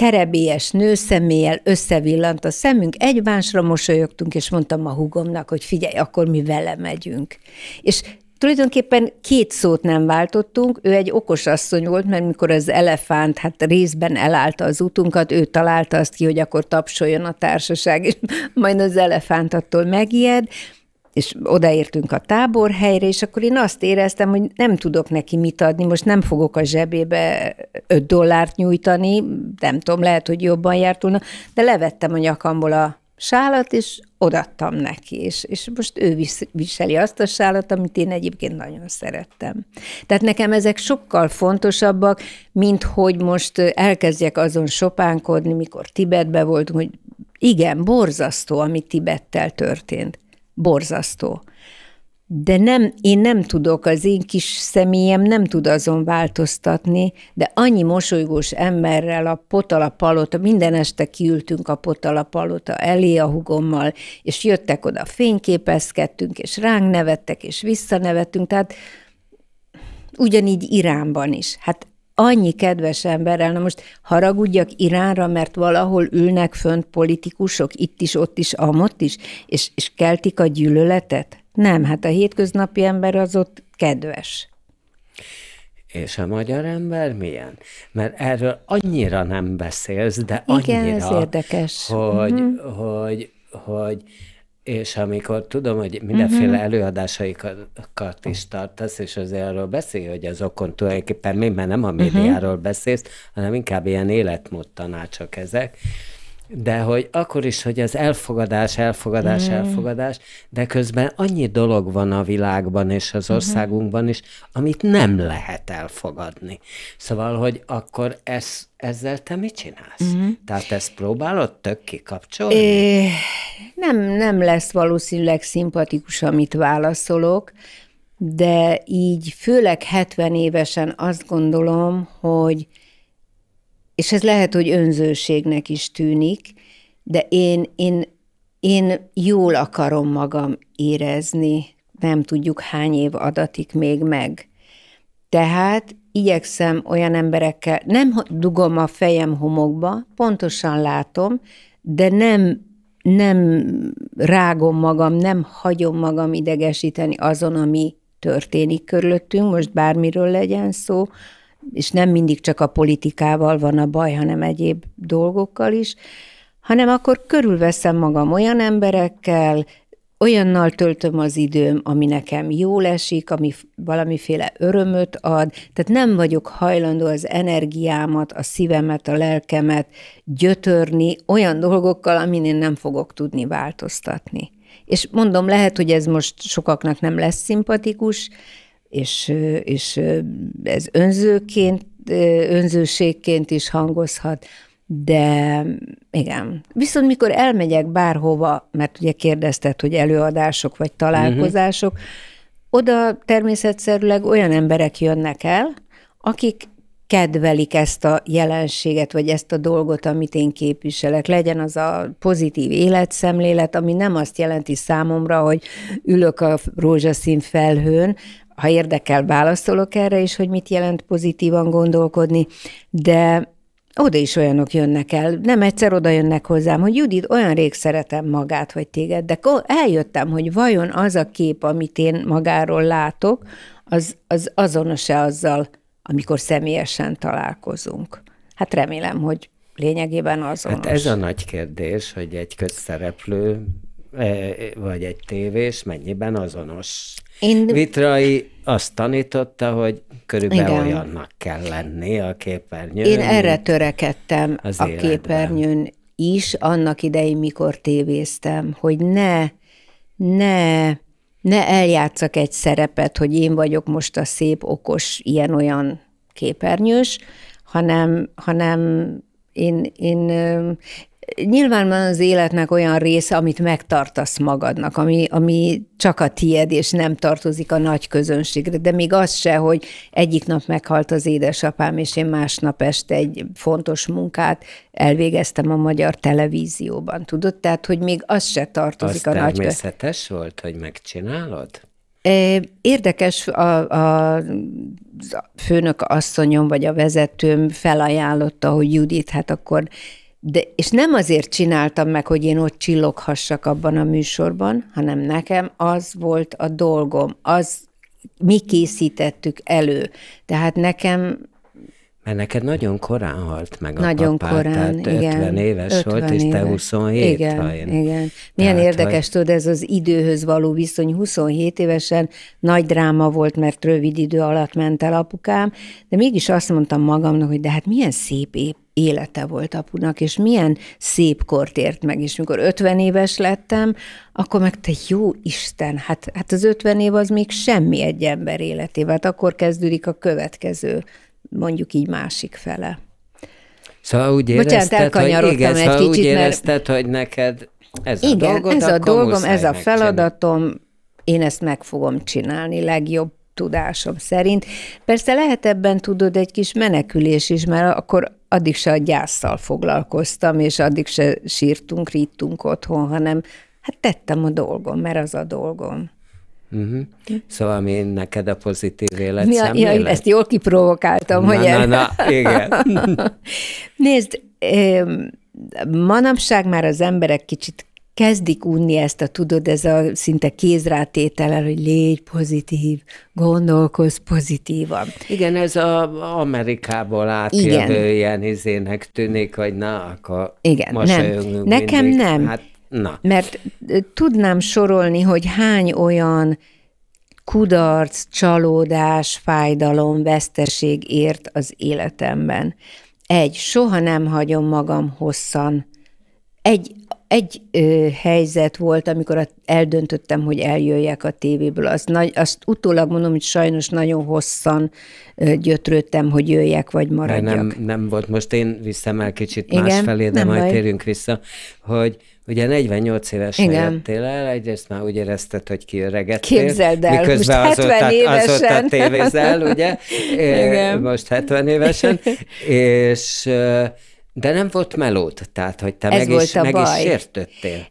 S1: terebélyes nőszeméllyel összevillant a szemünk, egymásra mosolyogtunk, és mondtam a hugomnak, hogy figyelj, akkor mi vele megyünk. És tulajdonképpen két szót nem váltottunk, ő egy okos asszony volt, mert mikor az elefánt hát részben elállta az utunkat, ő találta azt ki, hogy akkor tapsoljon a társaság, és [LAUGHS] majd az elefánt attól megijed, és odaértünk a táborhelyre, és akkor én azt éreztem, hogy nem tudok neki mit adni, most nem fogok a zsebébe 5 dollárt nyújtani, nem tudom, lehet, hogy jobban járt volna, de levettem a nyakamból a sálat, és odattam neki, és, és most ő viseli azt a sálat, amit én egyébként nagyon szerettem. Tehát nekem ezek sokkal fontosabbak, mint hogy most elkezdjek azon sopánkodni, mikor Tibetbe voltunk, hogy igen, borzasztó, ami Tibettel történt borzasztó. De nem, én nem tudok, az én kis személyem nem tud azon változtatni, de annyi mosolygós emberrel a Potala Palota, minden este kiültünk a Potala Palota elé a hugommal, és jöttek oda, fényképezkedtünk, és ránk nevettek, és visszanevettünk, tehát ugyanígy Iránban is. Hát annyi kedves emberrel. Na most haragudjak Iránra, mert valahol ülnek fönt politikusok, itt is, ott is, amott is, és, és keltik a gyűlöletet? Nem, hát a hétköznapi ember az ott kedves.
S2: És a magyar ember milyen? Mert erről annyira nem beszélsz, de annyira, Igen, ez érdekes. Hogy, uh-huh. hogy, hogy, hogy és amikor tudom, hogy mindenféle uh-huh. előadásaikat is tartasz, és azért arról beszél, hogy az okon tulajdonképpen mi, mert nem a mhm. médiáról uh-huh. beszélsz, hanem inkább ilyen életmód tanácsok ezek, de hogy akkor is, hogy az elfogadás, elfogadás, mm. elfogadás, de közben annyi dolog van a világban és az mhm. országunkban is, amit nem lehet elfogadni. Szóval, hogy akkor ez, ezzel te mit csinálsz? Mm. Tehát ezt próbálod tök kikapcsolni? É,
S1: nem, nem lesz valószínűleg szimpatikus, amit válaszolok, de így főleg 70 évesen azt gondolom, hogy és ez lehet, hogy önzőségnek is tűnik, de én, én, én jól akarom magam érezni, nem tudjuk hány év adatik még meg. Tehát igyekszem olyan emberekkel, nem dugom a fejem homokba, pontosan látom, de nem, nem rágom magam, nem hagyom magam idegesíteni azon, ami történik körülöttünk, most bármiről legyen szó, és nem mindig csak a politikával van a baj, hanem egyéb dolgokkal is, hanem akkor körülveszem magam olyan emberekkel, olyannal töltöm az időm, ami nekem jól esik, ami valamiféle örömöt ad, tehát nem vagyok hajlandó az energiámat, a szívemet, a lelkemet gyötörni olyan dolgokkal, amin én nem fogok tudni változtatni. És mondom, lehet, hogy ez most sokaknak nem lesz szimpatikus, és, és ez önzőként, önzőségként is hangozhat, de igen. Viszont mikor elmegyek bárhova, mert ugye kérdezted, hogy előadások vagy találkozások, uh-huh. oda természetszerűleg olyan emberek jönnek el, akik kedvelik ezt a jelenséget, vagy ezt a dolgot, amit én képviselek. Legyen az a pozitív életszemlélet, ami nem azt jelenti számomra, hogy ülök a rózsaszín felhőn, ha érdekel, válaszolok erre is, hogy mit jelent pozitívan gondolkodni, de oda is olyanok jönnek el. Nem egyszer oda jönnek hozzám, hogy Judit, olyan rég szeretem magát vagy téged, de eljöttem, hogy vajon az a kép, amit én magáról látok, az, az azonos-e azzal, amikor személyesen találkozunk. Hát remélem, hogy lényegében azonos. Hát ez a
S2: nagy kérdés, hogy egy közszereplő E, vagy egy tévés mennyiben azonos. Én... Vitrai azt tanította, hogy körülbelül Igen. olyannak kell lenni a képernyőn. Én erre
S1: törekedtem a életben. képernyőn is annak idején, mikor tévéztem, hogy ne, ne, ne eljátszak egy szerepet, hogy én vagyok most a szép, okos, ilyen-olyan képernyős, hanem, hanem én, én nyilván van az életnek olyan része, amit megtartasz magadnak, ami, ami csak a tied, és nem tartozik a nagy közönségre, de még az se, hogy egyik nap meghalt az édesapám, és én másnap este egy fontos munkát elvégeztem a magyar televízióban, tudod? Tehát, hogy még az se tartozik az a nagy...
S2: természetes volt, hogy megcsinálod?
S1: Érdekes, a, a, a főnök asszonyom, vagy a vezetőm felajánlotta, hogy Judit, hát akkor de, és nem azért csináltam meg, hogy én ott csilloghassak abban a műsorban, hanem nekem az volt a dolgom, az mi készítettük elő. Tehát nekem
S2: mert neked nagyon korán halt meg a Nagyon papát, korán, tehát igen. 50 éves 50 volt, éves. és te 27, igen, ha én. Igen. Milyen tehát, érdekes, hogy...
S1: tudod, ez az időhöz való viszony. 27 évesen nagy dráma volt, mert rövid idő alatt ment el apukám, de mégis azt mondtam magamnak, hogy de hát milyen szép épp élete volt apunak, és milyen szép kort ért meg, és mikor 50 éves lettem, akkor meg te jó Isten, hát, hát az 50 év az még semmi egy ember életével. hát akkor kezdődik a következő mondjuk így másik fele.
S2: Szóval úgy érezted, Bocsánat, hogy, igen, egy szóval kicsit, úgy érezted, mert... hogy neked ez igen, a dolgod, ez a dolgom, ez a
S1: feladatom, én ezt meg fogom csinálni legjobb tudásom szerint. Persze lehet ebben, tudod, egy kis menekülés is, mert akkor addig se a gyászsal foglalkoztam, és addig se sírtunk, rittunk otthon, hanem hát tettem a dolgom, mert az a dolgom.
S2: Uh-huh. Szóval mi neked a pozitív élet mi a, ja, ezt jól
S1: kiprovokáltam, na, hogy na, na, na, igen. [LAUGHS] Nézd, manapság már az emberek kicsit kezdik unni ezt a, tudod, ez a szinte kézrátétel, hogy légy pozitív, gondolkozz pozitívan.
S2: Igen, ez a Amerikából átjövő Igen. ilyen izének tűnik, hogy na, akkor Igen, nem. Nekem mindig. nem. Hát Na.
S1: Mert tudnám sorolni, hogy hány olyan kudarc, csalódás, fájdalom, veszteség ért az életemben. Egy, soha nem hagyom magam hosszan. Egy egy ö, helyzet volt, amikor eldöntöttem, hogy eljöjjek a tévéből. Azt, nagy, azt utólag mondom, hogy sajnos nagyon hosszan ö, gyötrődtem, hogy jöjjek vagy maradjak. nem,
S2: nem volt. Most én viszem el kicsit Igen, másfelé, de majd baj. térjünk vissza, hogy Ugye 48 évesen Igen. jöttél el, egyrészt már úgy érezted, hogy kiöregettél. Képzeld el, miközben most azóta, 70 évesen. Azóta tévézel, ugye? [LAUGHS] Igen. Most 70 évesen. [LAUGHS] És de nem volt melód, tehát hogy te Ez meg, volt is, a meg baj. is sértődtél.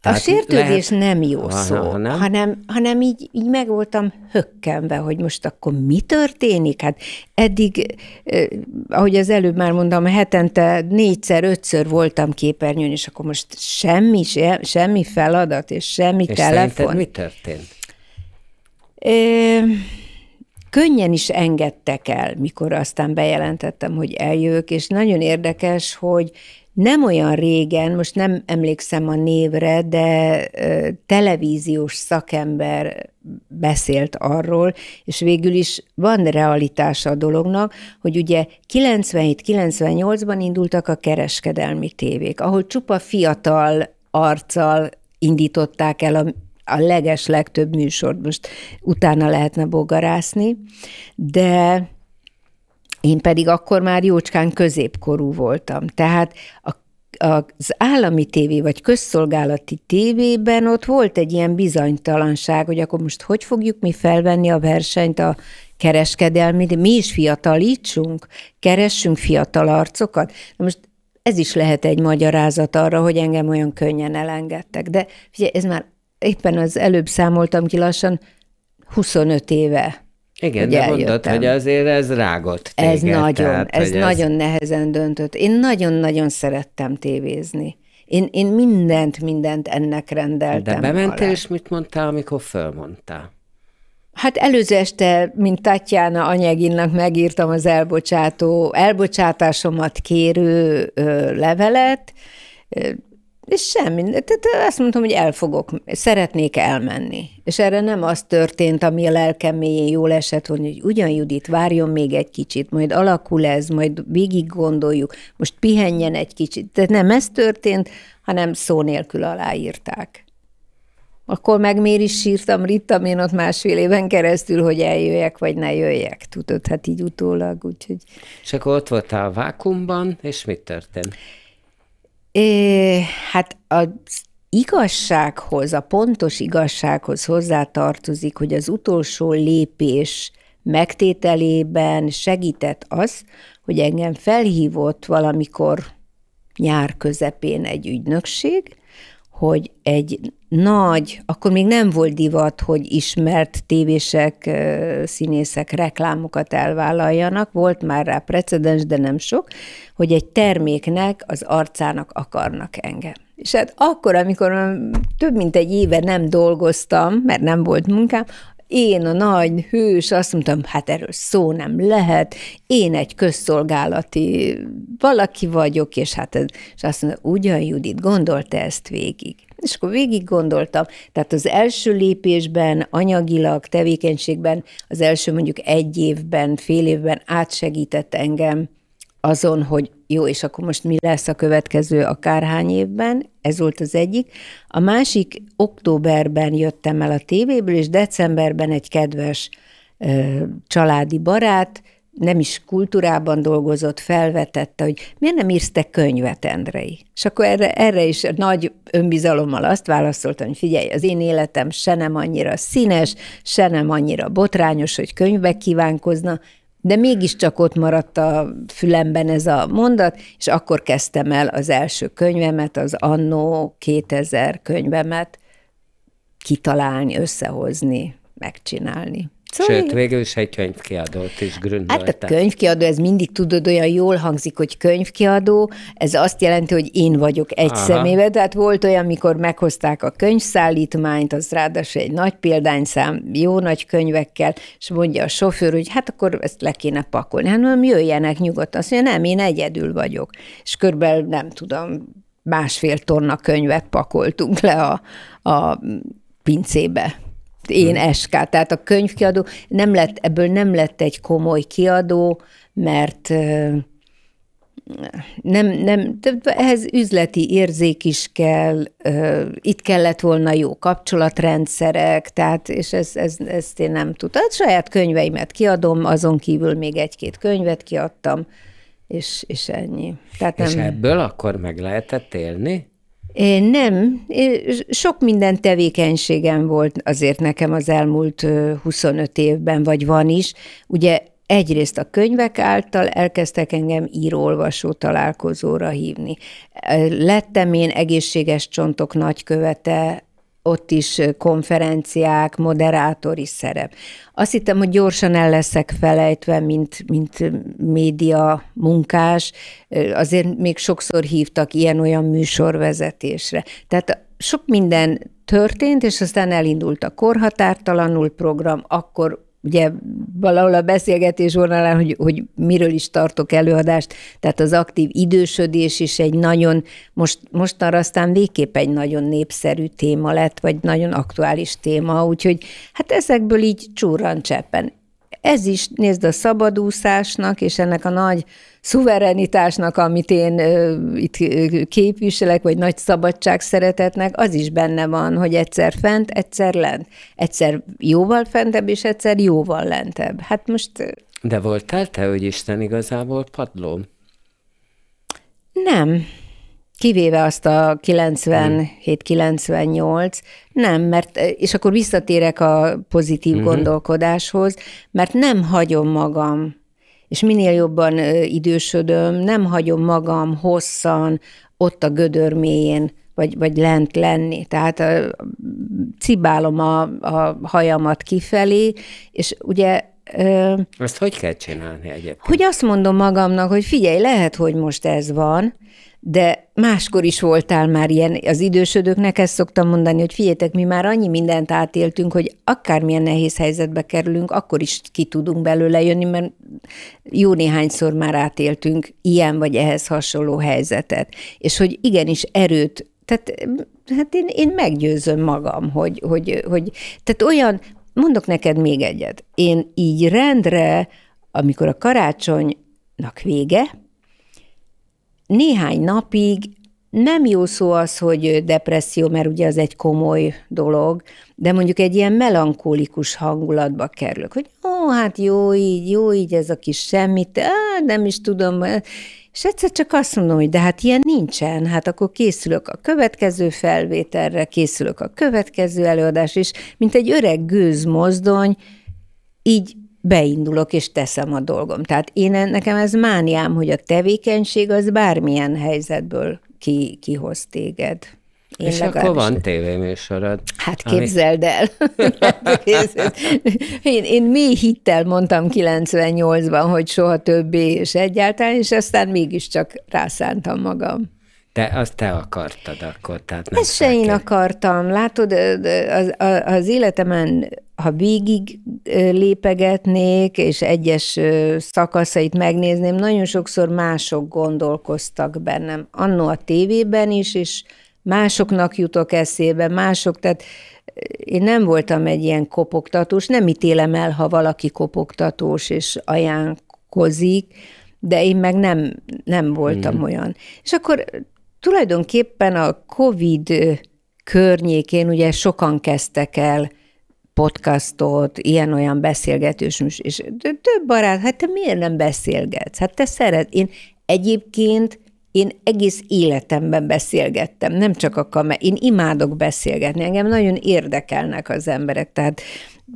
S2: Tehát a sértődés lehet... nem jó Aha, szó, nem? hanem,
S1: hanem így, így meg voltam hökkenve, hogy most akkor mi történik? Hát eddig, eh, ahogy az előbb már mondtam, hetente négyszer, ötször voltam képernyőn, és akkor most semmi, se, semmi feladat, és semmi
S2: és telefon. mi történt?
S1: Eh, könnyen is engedtek el, mikor aztán bejelentettem, hogy eljövök, és nagyon érdekes, hogy nem olyan régen, most nem emlékszem a névre, de televíziós szakember beszélt arról, és végül is van realitása a dolognak, hogy ugye 97-98-ban indultak a kereskedelmi tévék, ahol csupa fiatal arccal indították el a a leges legtöbb műsort most utána lehetne bogarászni, de én pedig akkor már jócskán középkorú voltam. Tehát a az állami tévé, vagy közszolgálati tévében ott volt egy ilyen bizonytalanság, hogy akkor most hogy fogjuk mi felvenni a versenyt a kereskedelmi, de mi is fiatalítsunk, keressünk fiatal arcokat. Na most ez is lehet egy magyarázat arra, hogy engem olyan könnyen elengedtek. De ugye ez már éppen az előbb számoltam ki lassan, 25 éve. Igen, de eljöttem. hogy
S2: azért ez rágott téged. Ez nagyon, tehát, ez nagyon ez...
S1: nehezen döntött. Én nagyon-nagyon szerettem tévézni. Én, én mindent, mindent ennek rendeltem. De bementél, alá.
S2: és mit mondtál, amikor fölmondtál?
S1: Hát előző este, mint Tatjana Anyeginnak megírtam az elbocsátó, elbocsátásomat kérő ö, levelet, és semmi. Tehát azt mondtam, hogy el fogok, szeretnék elmenni. És erre nem az történt, ami a lelkem mélyén jól esett hogy ugyan Judit, várjon még egy kicsit, majd alakul ez, majd végig gondoljuk, most pihenjen egy kicsit. Tehát nem ez történt, hanem szó nélkül aláírták. Akkor meg miért is sírtam, rittam én ott másfél éven keresztül, hogy eljöjjek, vagy ne jöjjek. Tudod, hát így utólag, úgyhogy...
S2: És akkor ott voltál a vákumban, és mit történt?
S1: É, hát az igazsághoz, a pontos igazsághoz hozzátartozik, hogy az utolsó lépés megtételében segített az, hogy engem felhívott valamikor nyár közepén egy ügynökség, hogy egy nagy, akkor még nem volt divat, hogy ismert tévések, színészek reklámokat elvállaljanak, volt már rá precedens, de nem sok, hogy egy terméknek az arcának akarnak engem. És hát akkor, amikor több mint egy éve nem dolgoztam, mert nem volt munkám, én a nagy hős, azt mondtam, hát erről szó nem lehet, én egy közszolgálati valaki vagyok, és hát ez, és azt mondta, ugyan Judit, gondolta ezt végig. És akkor végig gondoltam, tehát az első lépésben, anyagilag, tevékenységben, az első mondjuk egy évben, fél évben átsegített engem azon, hogy jó, és akkor most mi lesz a következő akárhány évben, ez volt az egyik. A másik, októberben jöttem el a tévéből, és decemberben egy kedves ö, családi barát, nem is kultúrában dolgozott, felvetette, hogy miért nem írsz te könyvet, Endrei? És akkor erre, erre is nagy önbizalommal azt válaszoltam, hogy figyelj, az én életem se nem annyira színes, se nem annyira botrányos, hogy könyvbe kívánkozna, de mégiscsak ott maradt a fülemben ez a mondat, és akkor kezdtem el az első könyvemet, az anno 2000 könyvemet kitalálni, összehozni, megcsinálni. Szóval Sőt,
S2: végül is egy könyvkiadót is gründoltak. Hát a
S1: könyvkiadó, ez mindig tudod, olyan jól hangzik, hogy könyvkiadó, ez azt jelenti, hogy én vagyok egy Aha. szemébe, tehát volt olyan, mikor meghozták a könyvszállítmányt, az ráadásul egy nagy példányszám, jó nagy könyvekkel, és mondja a sofőr, hogy hát akkor ezt le kéne pakolni. Hát mondom, jöjjenek nyugodtan. Azt mondja, nem, én egyedül vagyok. És körülbelül nem tudom, másfél tonna könyvet pakoltunk le a, a pincébe én hmm. SK, tehát a könyvkiadó, nem lett, ebből nem lett egy komoly kiadó, mert nem, nem, de ehhez üzleti érzék is kell, itt kellett volna jó kapcsolatrendszerek, tehát, és ez, ez, ezt én nem tudtam. Hát saját könyveimet kiadom, azon kívül még egy-két könyvet kiadtam, és, és ennyi. Tehát és nem...
S2: ebből akkor meg lehetett élni?
S1: Nem, sok minden tevékenységem volt azért nekem az elmúlt 25 évben, vagy van is. Ugye egyrészt a könyvek által elkezdtek engem író találkozóra hívni. Lettem én egészséges csontok nagykövete ott is konferenciák, moderátori szerep. Azt hittem, hogy gyorsan el leszek felejtve, mint, mint média munkás, azért még sokszor hívtak ilyen-olyan műsorvezetésre. Tehát sok minden történt, és aztán elindult a korhatártalanul program, akkor ugye valahol a beszélgetés vonalán, hogy, hogy miről is tartok előadást, tehát az aktív idősödés is egy nagyon, most, mostanra aztán végképp egy nagyon népszerű téma lett, vagy nagyon aktuális téma, úgyhogy hát ezekből így csúran cseppen. Ez is, nézd, a szabadúszásnak és ennek a nagy szuverenitásnak, amit én ö, itt képviselek, vagy nagy szabadság szeretetnek, az is benne van, hogy egyszer fent, egyszer lent. Egyszer jóval fentebb, és egyszer jóval lentebb. Hát most...
S2: De voltál te, hogy Isten igazából padló?
S1: Nem. Kivéve azt a 97-98, nem, mert, és akkor visszatérek a pozitív uh-huh. gondolkodáshoz, mert nem hagyom magam, és minél jobban idősödöm, nem hagyom magam hosszan ott a gödör mélyén, vagy, vagy lent lenni. Tehát a, cibálom a, a hajamat kifelé, és ugye Ö,
S2: Azt hogy kell csinálni egyébként?
S1: Hogy azt mondom magamnak, hogy figyelj, lehet, hogy most ez van, de máskor is voltál már ilyen, az idősödőknek ezt szoktam mondani, hogy figyeljetek, mi már annyi mindent átéltünk, hogy akármilyen nehéz helyzetbe kerülünk, akkor is ki tudunk belőle jönni, mert jó néhányszor már átéltünk ilyen vagy ehhez hasonló helyzetet. És hogy igenis erőt, tehát hát én, én meggyőzöm magam, hogy, hogy, hogy, tehát olyan, mondok neked még egyet, én így rendre, amikor a karácsonynak vége, néhány napig nem jó szó az, hogy depresszió, mert ugye az egy komoly dolog, de mondjuk egy ilyen melankólikus hangulatba kerülök, hogy ó, hát jó így, jó így ez a kis semmit, á, nem is tudom, és egyszer csak azt mondom, hogy de hát ilyen nincsen, hát akkor készülök a következő felvételre, készülök a következő előadás, és mint egy öreg gőzmozdony, így beindulok és teszem a dolgom. Tehát én nekem ez mániám, hogy a tevékenység az bármilyen helyzetből ki, kihoz téged. Én és legalábbis... akkor van
S2: tévéműsorod. Hát képzeld
S1: el. [LAUGHS] én, én mély hittel mondtam 98-ban, hogy soha többé, és egyáltalán, és aztán mégiscsak rászántam magam.
S2: Te azt te akartad akkor, tehát nem Ezt se én
S1: akartam. Látod, az, az életemen, ha végig lépegetnék, és egyes szakaszait megnézném, nagyon sokszor mások gondolkoztak bennem. Annó a tévében is, és másoknak jutok eszébe, mások, tehát én nem voltam egy ilyen kopogtatós, nem ítélem el, ha valaki kopogtatós és ajánlkozik, de én meg nem, nem voltam mm. olyan. És akkor Tulajdonképpen a COVID környékén ugye sokan kezdtek el podcastot, ilyen-olyan beszélgetős, és több barát, hát te miért nem beszélgetsz? Hát te szeret. Én egyébként én egész életemben beszélgettem, nem csak a kamer, én imádok beszélgetni, engem nagyon érdekelnek az emberek, tehát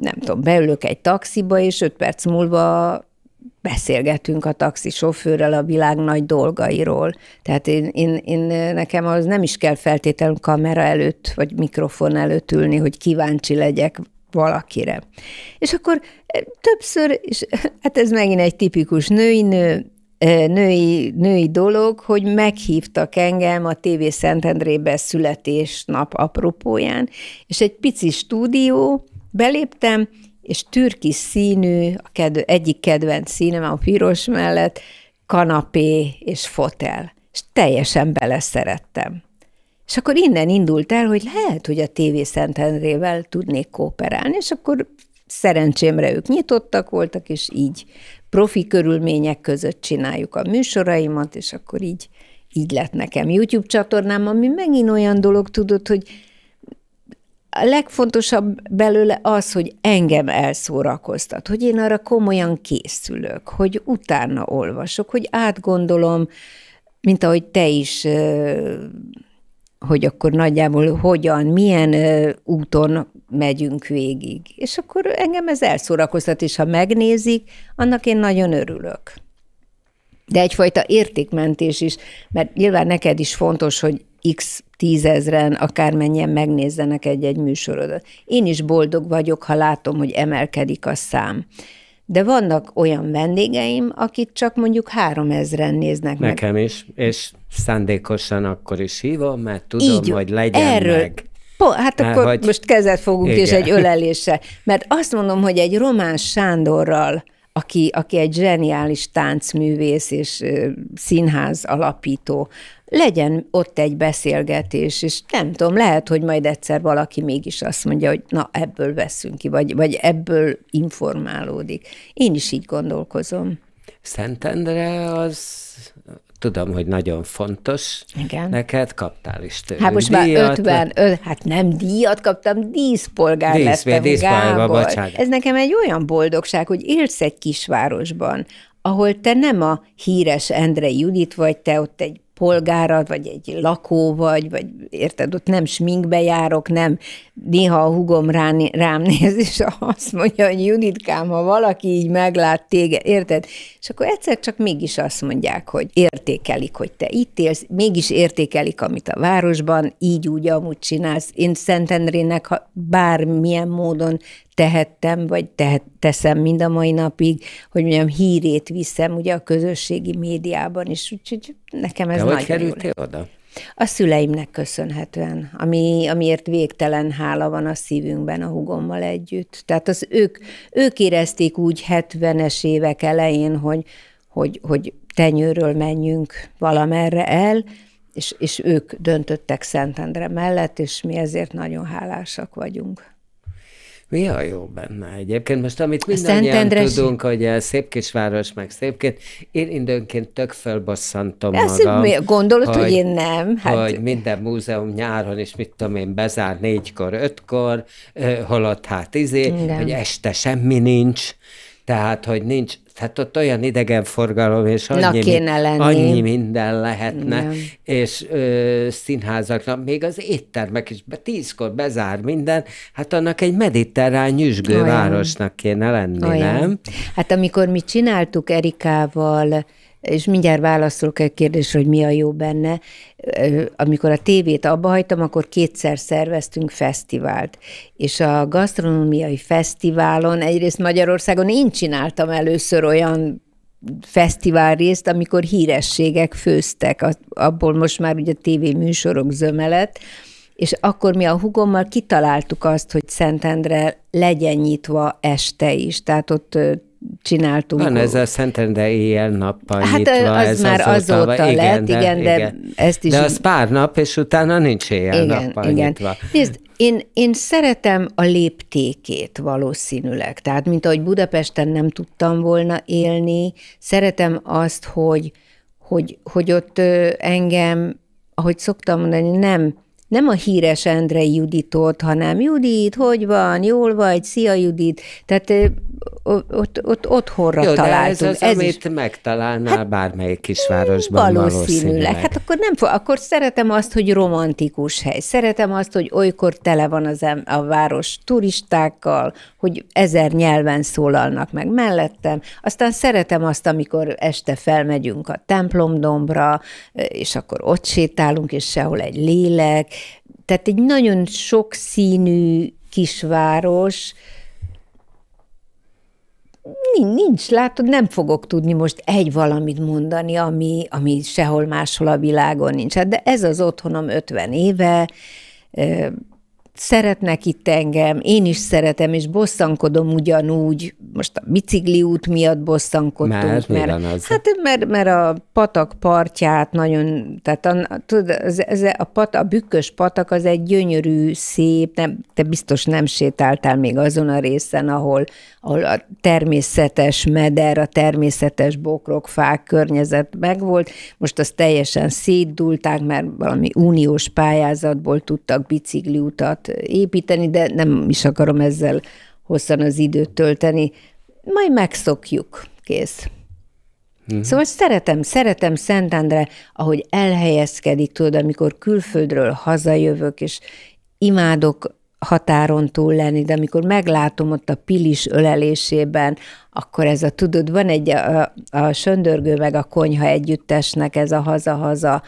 S1: nem tudom, beülök egy taxiba, és öt perc múlva beszélgetünk a taxisofőrrel a világ nagy dolgairól. Tehát én, én, én nekem az nem is kell feltétlenül kamera előtt, vagy mikrofon előtt ülni, hogy kíváncsi legyek valakire. És akkor e, többször, és [LAUGHS] hát ez megint egy tipikus női nő, e, női, női dolog, hogy meghívtak engem a TV Szentendrébe születésnap apropóján, és egy pici stúdió, beléptem, és türkis színű, a kedv, egyik kedvenc színem a piros mellett, kanapé és fotel. És teljesen beleszerettem. És akkor innen indult el, hogy lehet, hogy a TV Szentendrével tudnék kooperálni, és akkor szerencsémre ők nyitottak voltak, és így profi körülmények között csináljuk a műsoraimat, és akkor így, így lett nekem YouTube csatornám, ami megint olyan dolog, tudod, hogy a legfontosabb belőle az, hogy engem elszórakoztat, hogy én arra komolyan készülök, hogy utána olvasok, hogy átgondolom, mint ahogy te is, hogy akkor nagyjából hogyan, milyen úton megyünk végig. És akkor engem ez elszórakoztat, és ha megnézik, annak én nagyon örülök de egyfajta értékmentés is, mert nyilván neked is fontos, hogy x tízezren, akármennyien megnézzenek egy-egy műsorodat. Én is boldog vagyok, ha látom, hogy emelkedik a szám. De vannak olyan vendégeim, akit csak mondjuk három ezren néznek Nekem meg.
S2: Nekem is, és szándékosan akkor is hívom, mert tudom, Így, hogy legyen erről, meg.
S1: Po, hát Már akkor hogy... most kezet fogunk, Igen. és egy ölelése. Mert azt mondom, hogy egy román Sándorral aki, aki egy zseniális táncművész és színház alapító, legyen ott egy beszélgetés, és nem tudom, lehet, hogy majd egyszer valaki mégis azt mondja, hogy na, ebből veszünk ki, vagy, vagy ebből informálódik. Én is így
S2: gondolkozom. Szentendre az tudom, hogy nagyon fontos Igen. neked, kaptál is tőle Hát most díjat, már 50,
S1: ö, hát nem díjat kaptam, díszpolgár dísz, lettem, díszpolgár, Gábor. Bocsánat. Ez nekem egy olyan boldogság, hogy élsz egy kisvárosban, ahol te nem a híres Endre Judit vagy, te ott egy polgárad, vagy egy lakó vagy, vagy érted, ott nem sminkbe járok, nem, néha a hugom rám, rám néz, és azt mondja, hogy Juditkám, ha valaki így meglát téged, érted? És akkor egyszer csak mégis azt mondják, hogy értékelik, hogy te itt élsz, mégis értékelik, amit a városban, így úgy amúgy csinálsz. Én Szentendrének ha bármilyen módon tehettem, vagy tehet, teszem mind a mai napig, hogy mondjam, hírét viszem ugye a közösségi médiában is, úgyhogy nekem ez De nagyon hogy kerültél oda? A szüleimnek köszönhetően, ami, amiért végtelen hála van a szívünkben a hugommal együtt. Tehát az ők, ők érezték úgy 70-es évek elején, hogy, hogy, hogy tenyőről menjünk valamerre el, és, és ők döntöttek Szentendre mellett, és mi ezért nagyon hálásak vagyunk.
S2: Mi a jó benne egyébként? Most amit mindannyian tudunk, hogy a eh, szép kisváros, meg szépként, én időnként tök fölbasszantom Ezt magam. Mi? Gondolod, hogy, hogy én
S1: nem? Hát... Hogy
S2: minden múzeum nyáron is, mit tudom én, bezár négykor, ötkor, eh, holott hát izé, Igen. hogy este semmi nincs, tehát, hogy nincs Budapest. Hát ott olyan idegenforgalom, és annyi, kéne lenni. annyi minden lehetne, Igen. és ö, színházaknak, még az éttermek is, be, tízkor bezár minden, hát annak egy mediterrán nyüzsgő olyan. városnak kéne lenni, olyan. nem?
S1: Hát amikor mi csináltuk Erikával és mindjárt válaszolok egy kérdésre, hogy mi a jó benne. Amikor a tévét hagytam, akkor kétszer szerveztünk fesztivált. És a gasztronómiai fesztiválon egyrészt Magyarországon én csináltam először olyan fesztivál részt, amikor hírességek főztek, abból most már ugye tévéműsorok zömelet, és akkor mi a hugommal kitaláltuk azt, hogy Szentendre legyen nyitva este is, tehát ott csináltunk.
S2: Van ez a Szentrende éjjel-nappal hát nyitva. az ez már azóta, azóta igen, lett, igen, de, igen. de ezt is... De az pár nap, és utána nincs éjjel-nappal igen, igen. nyitva.
S1: Nézd, én, én szeretem a léptékét valószínűleg. Tehát, mint ahogy Budapesten nem tudtam volna élni, szeretem azt, hogy, hogy, hogy ott engem, ahogy szoktam mondani, nem nem a híres Endre Juditot, hanem Judit, hogy van, jól vagy, szia Judit. Tehát ott, ott, ott otthonra Jó, találtunk. De ez az, ez amit
S2: is... megtalálnál hát, bármelyik kisvárosban mm, valószínűleg. valószínűleg. Hát
S1: akkor nem fog, akkor szeretem azt, hogy romantikus hely. Szeretem azt, hogy olykor tele van az em, a város turistákkal, hogy ezer nyelven szólalnak meg mellettem. Aztán szeretem azt, amikor este felmegyünk a templomdombra, és akkor ott sétálunk, és sehol egy lélek. Tehát egy nagyon sokszínű kisváros, Nincs, látod, nem fogok tudni most egy valamit mondani, ami, ami sehol máshol a világon nincs. Hát de ez az otthonom 50 éve, szeretnek itt engem, én is szeretem, és bosszankodom ugyanúgy, most a út miatt bosszankodtunk, mert, mert, mert hát mert, mert a patak partját nagyon, tehát a, tudod, ez, az a, pat, a bükkös patak az egy gyönyörű, szép, nem, te biztos nem sétáltál még azon a részen, ahol, ahol a természetes meder, a természetes bokrok, fák környezet megvolt, most azt teljesen szétdulták, mert valami uniós pályázatból tudtak utat építeni, de nem is akarom ezzel hosszan az időt tölteni. Majd megszokjuk, kész. Mm-hmm. Szóval szeretem, szeretem Szentendre, ahogy elhelyezkedik, tudod, amikor külföldről hazajövök, és imádok határon túl lenni, de amikor meglátom ott a pilis ölelésében, akkor ez a, tudod, van egy a, a söndörgő meg a konyha együttesnek ez a haza-haza,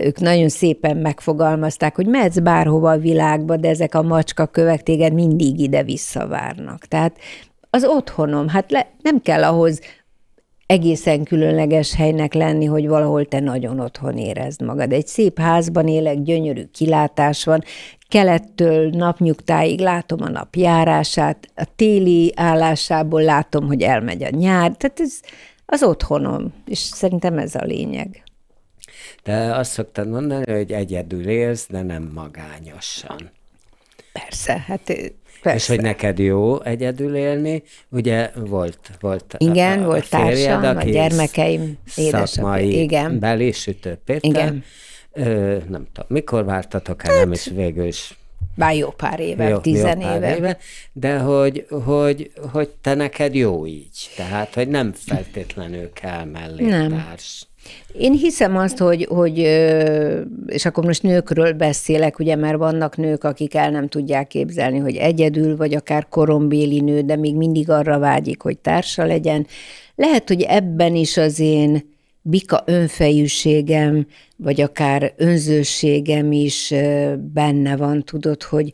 S1: ők nagyon szépen megfogalmazták, hogy mehetsz bárhova a világba, de ezek a macska kövek téged mindig ide visszavárnak. Tehát az otthonom, hát le, nem kell ahhoz egészen különleges helynek lenni, hogy valahol te nagyon otthon érezd magad. Egy szép házban élek, gyönyörű kilátás van, kelettől napnyugtáig látom a napjárását, a téli állásából látom, hogy elmegy a nyár, tehát ez az otthonom, és szerintem ez a lényeg.
S2: Te azt szoktad mondani, hogy egyedül élsz, de nem magányosan. Persze, hát Persze. És hogy neked jó egyedül élni, ugye volt, volt Igen, a, a volt férjed, társam, a gyermekeim, édesapja. Igen. Beli Sütő Péter. Igen. Ö, nem tudom, mikor vártatok el, hát, nem is végül is már jó pár éve, jó, tizen jó éve. éve. De hogy, hogy, hogy te neked jó így. Tehát, hogy nem feltétlenül kell mellé nem. társ.
S1: Én hiszem azt, hogy, hogy, és akkor most nőkről beszélek, ugye, mert vannak nők, akik el nem tudják képzelni, hogy egyedül, vagy akár korombéli nő, de még mindig arra vágyik, hogy társa legyen. Lehet, hogy ebben is az én bika önfejűségem, vagy akár önzőségem is benne van, tudod, hogy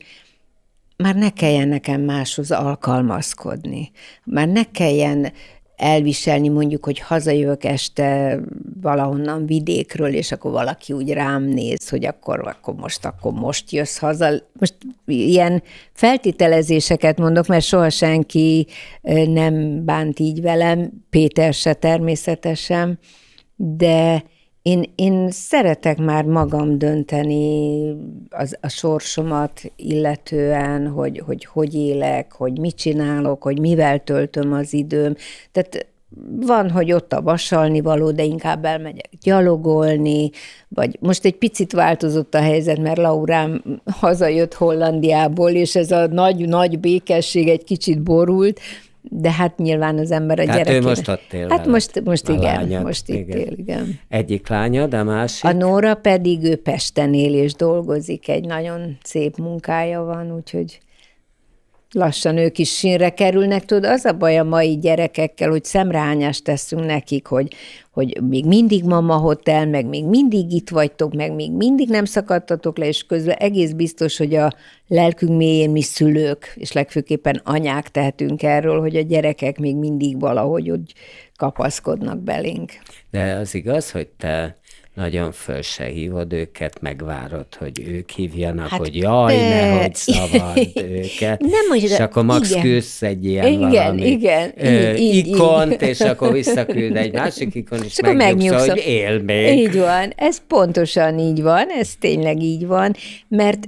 S1: már ne kelljen nekem máshoz alkalmazkodni, már ne kelljen elviselni, mondjuk, hogy hazajövök este valahonnan vidékről, és akkor valaki úgy rám néz, hogy akkor, akkor most, akkor most jössz haza. Most ilyen feltételezéseket mondok, mert soha senki nem bánt így velem, Péter se természetesen, de én, én szeretek már magam dönteni az, a sorsomat illetően, hogy, hogy hogy élek, hogy mit csinálok, hogy mivel töltöm az időm. Tehát van, hogy ott a vasalni való, de inkább elmegyek gyalogolni, vagy most egy picit változott a helyzet, mert Laurám hazajött Hollandiából, és ez a nagy-nagy békesség egy kicsit borult, de hát nyilván az ember a gyerek. Hát most ott él Hát most, most igen, lányad, most itt igen. él, igen.
S2: Egyik lánya, de másik? A Nóra
S1: pedig ő Pesten él és dolgozik, egy nagyon szép munkája van, úgyhogy lassan ők is sínre kerülnek, tudod, az a baj a mai gyerekekkel, hogy szemrehányást teszünk nekik, hogy, hogy még mindig mama hotel, meg még mindig itt vagytok, meg még mindig nem szakadtatok le, és közben egész biztos, hogy a lelkünk mélyén mi szülők, és legfőképpen anyák tehetünk erről, hogy a gyerekek még mindig valahogy úgy kapaszkodnak belénk.
S2: De az igaz, hogy te nagyon föl se hívod őket, megvárod, hogy ők hívjanak, hát, hogy jaj, de... nehogy szabad [LAUGHS] őket. Nem mondja, és akkor max igen. küldsz egy ilyen igen, valami igen, ö, így, így, ikont, így. és akkor visszaküld egy másik ikon, [LAUGHS] és, és megnyugsz, hogy él még. Így
S1: van, ez pontosan így van, ez tényleg így van, mert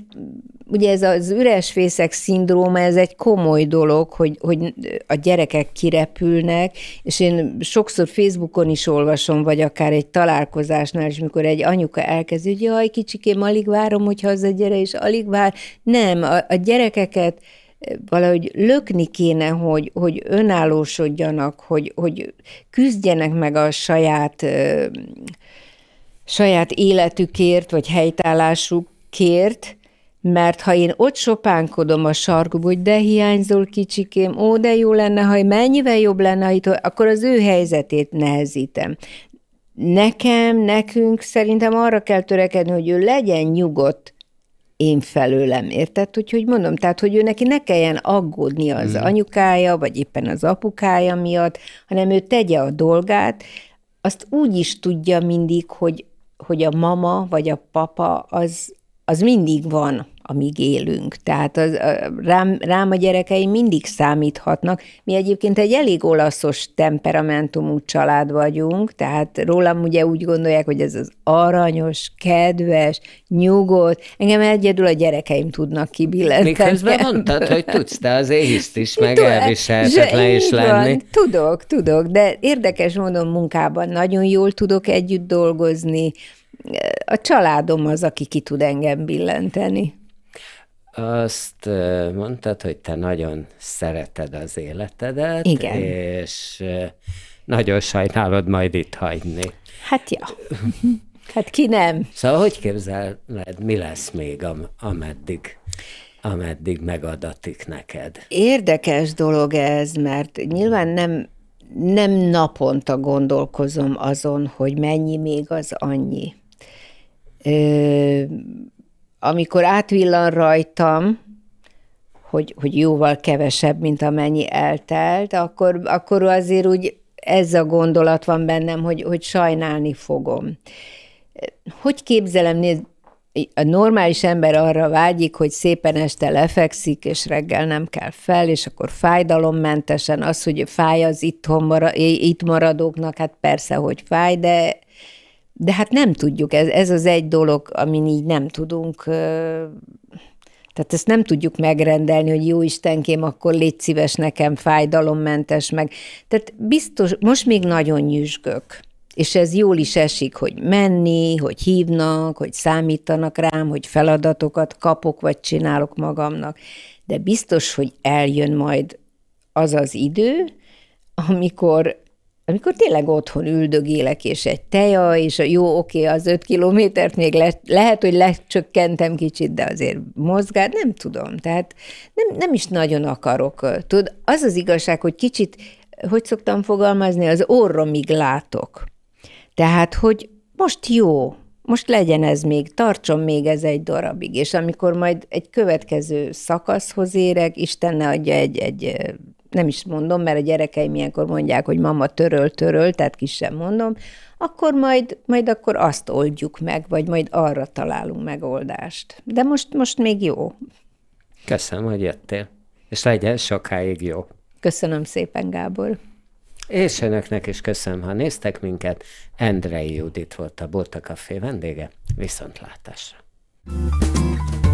S1: ugye ez az üres fészek szindróma, ez egy komoly dolog, hogy, hogy a gyerekek kirepülnek, és én sokszor Facebookon is olvasom, vagy akár egy találkozásnál is, mikor egy anyuka elkezd, hogy jaj, kicsikém, alig várom, hogy gyere, és alig vár. Nem, a, a gyerekeket eh, valahogy lökni kéne, hogy, hogy önállósodjanak, hogy, hogy küzdjenek meg a saját eh, saját életükért, vagy helytállásukért, mert ha én ott sopánkodom a sarkú, hogy de hiányzol kicsikém, ó, de jó lenne, ha mennyivel jobb lenne, itt, akkor az ő helyzetét nehezítem. Nekem, nekünk szerintem arra kell törekedni, hogy ő legyen nyugodt, én felőlem, érted? Úgyhogy mondom, tehát, hogy ő neki ne kelljen aggódni az hmm. anyukája, vagy éppen az apukája miatt, hanem ő tegye a dolgát, azt úgy is tudja mindig, hogy, hogy a mama vagy a papa az, az mindig van amíg élünk. Tehát az, rám, rám a gyerekeim mindig számíthatnak. Mi egyébként egy elég olaszos temperamentumú család vagyunk, tehát rólam ugye úgy gondolják, hogy ez az aranyos, kedves, nyugodt. Engem egyedül a gyerekeim tudnak kibillenteni. Miközben mondtad, hogy
S2: tudsz te az éhiszt is, meg elviselhetetlen is lenni. Van,
S1: tudok, tudok, de érdekes módon munkában nagyon jól tudok együtt dolgozni, a családom az, aki ki tud engem billenteni.
S2: Azt mondtad, hogy te nagyon szereted az életedet, Igen. és nagyon sajnálod majd itt hagyni.
S1: Hát ja. hát ki nem?
S2: Szóval hogy képzeled, mi lesz még am- ameddig? ameddig megadatik neked.
S1: Érdekes dolog ez, mert nyilván nem, nem naponta gondolkozom azon, hogy mennyi még az annyi. Ö, amikor átvillan rajtam, hogy, hogy jóval kevesebb, mint amennyi eltelt, akkor, akkor azért úgy ez a gondolat van bennem, hogy, hogy sajnálni fogom. Hogy képzelem, nézd, a normális ember arra vágyik, hogy szépen este lefekszik, és reggel nem kell fel, és akkor fájdalommentesen az, hogy fáj az itthon mara, itt maradóknak, hát persze, hogy fáj, de de hát nem tudjuk, ez, ez az egy dolog, amin így nem tudunk, tehát ezt nem tudjuk megrendelni, hogy jó Istenkém, akkor légy szíves nekem, fájdalommentes meg. Tehát biztos, most még nagyon nyüzsgök. És ez jól is esik, hogy menni, hogy hívnak, hogy számítanak rám, hogy feladatokat kapok, vagy csinálok magamnak. De biztos, hogy eljön majd az az idő, amikor amikor tényleg otthon üldögélek, és egy teja, és a jó, oké, okay, az öt kilométert még le, lehet, hogy lecsökkentem kicsit, de azért mozgát, nem tudom. Tehát nem, nem is nagyon akarok. Tud, az az igazság, hogy kicsit, hogy szoktam fogalmazni, az orromig látok. Tehát, hogy most jó, most legyen ez még, tartson még ez egy darabig, és amikor majd egy következő szakaszhoz érek, Isten ne adja egy, egy nem is mondom, mert a gyerekeim ilyenkor mondják, hogy mama töröl, töröl, tehát ki sem mondom, akkor majd, majd akkor azt oldjuk meg, vagy majd arra találunk megoldást. De most, most még jó.
S2: Köszönöm, hogy jöttél. És legyen sokáig jó.
S1: Köszönöm szépen, Gábor.
S2: És önöknek is köszönöm, ha néztek minket. Endrei Judit volt a Borta Café vendége. Viszontlátásra! thank you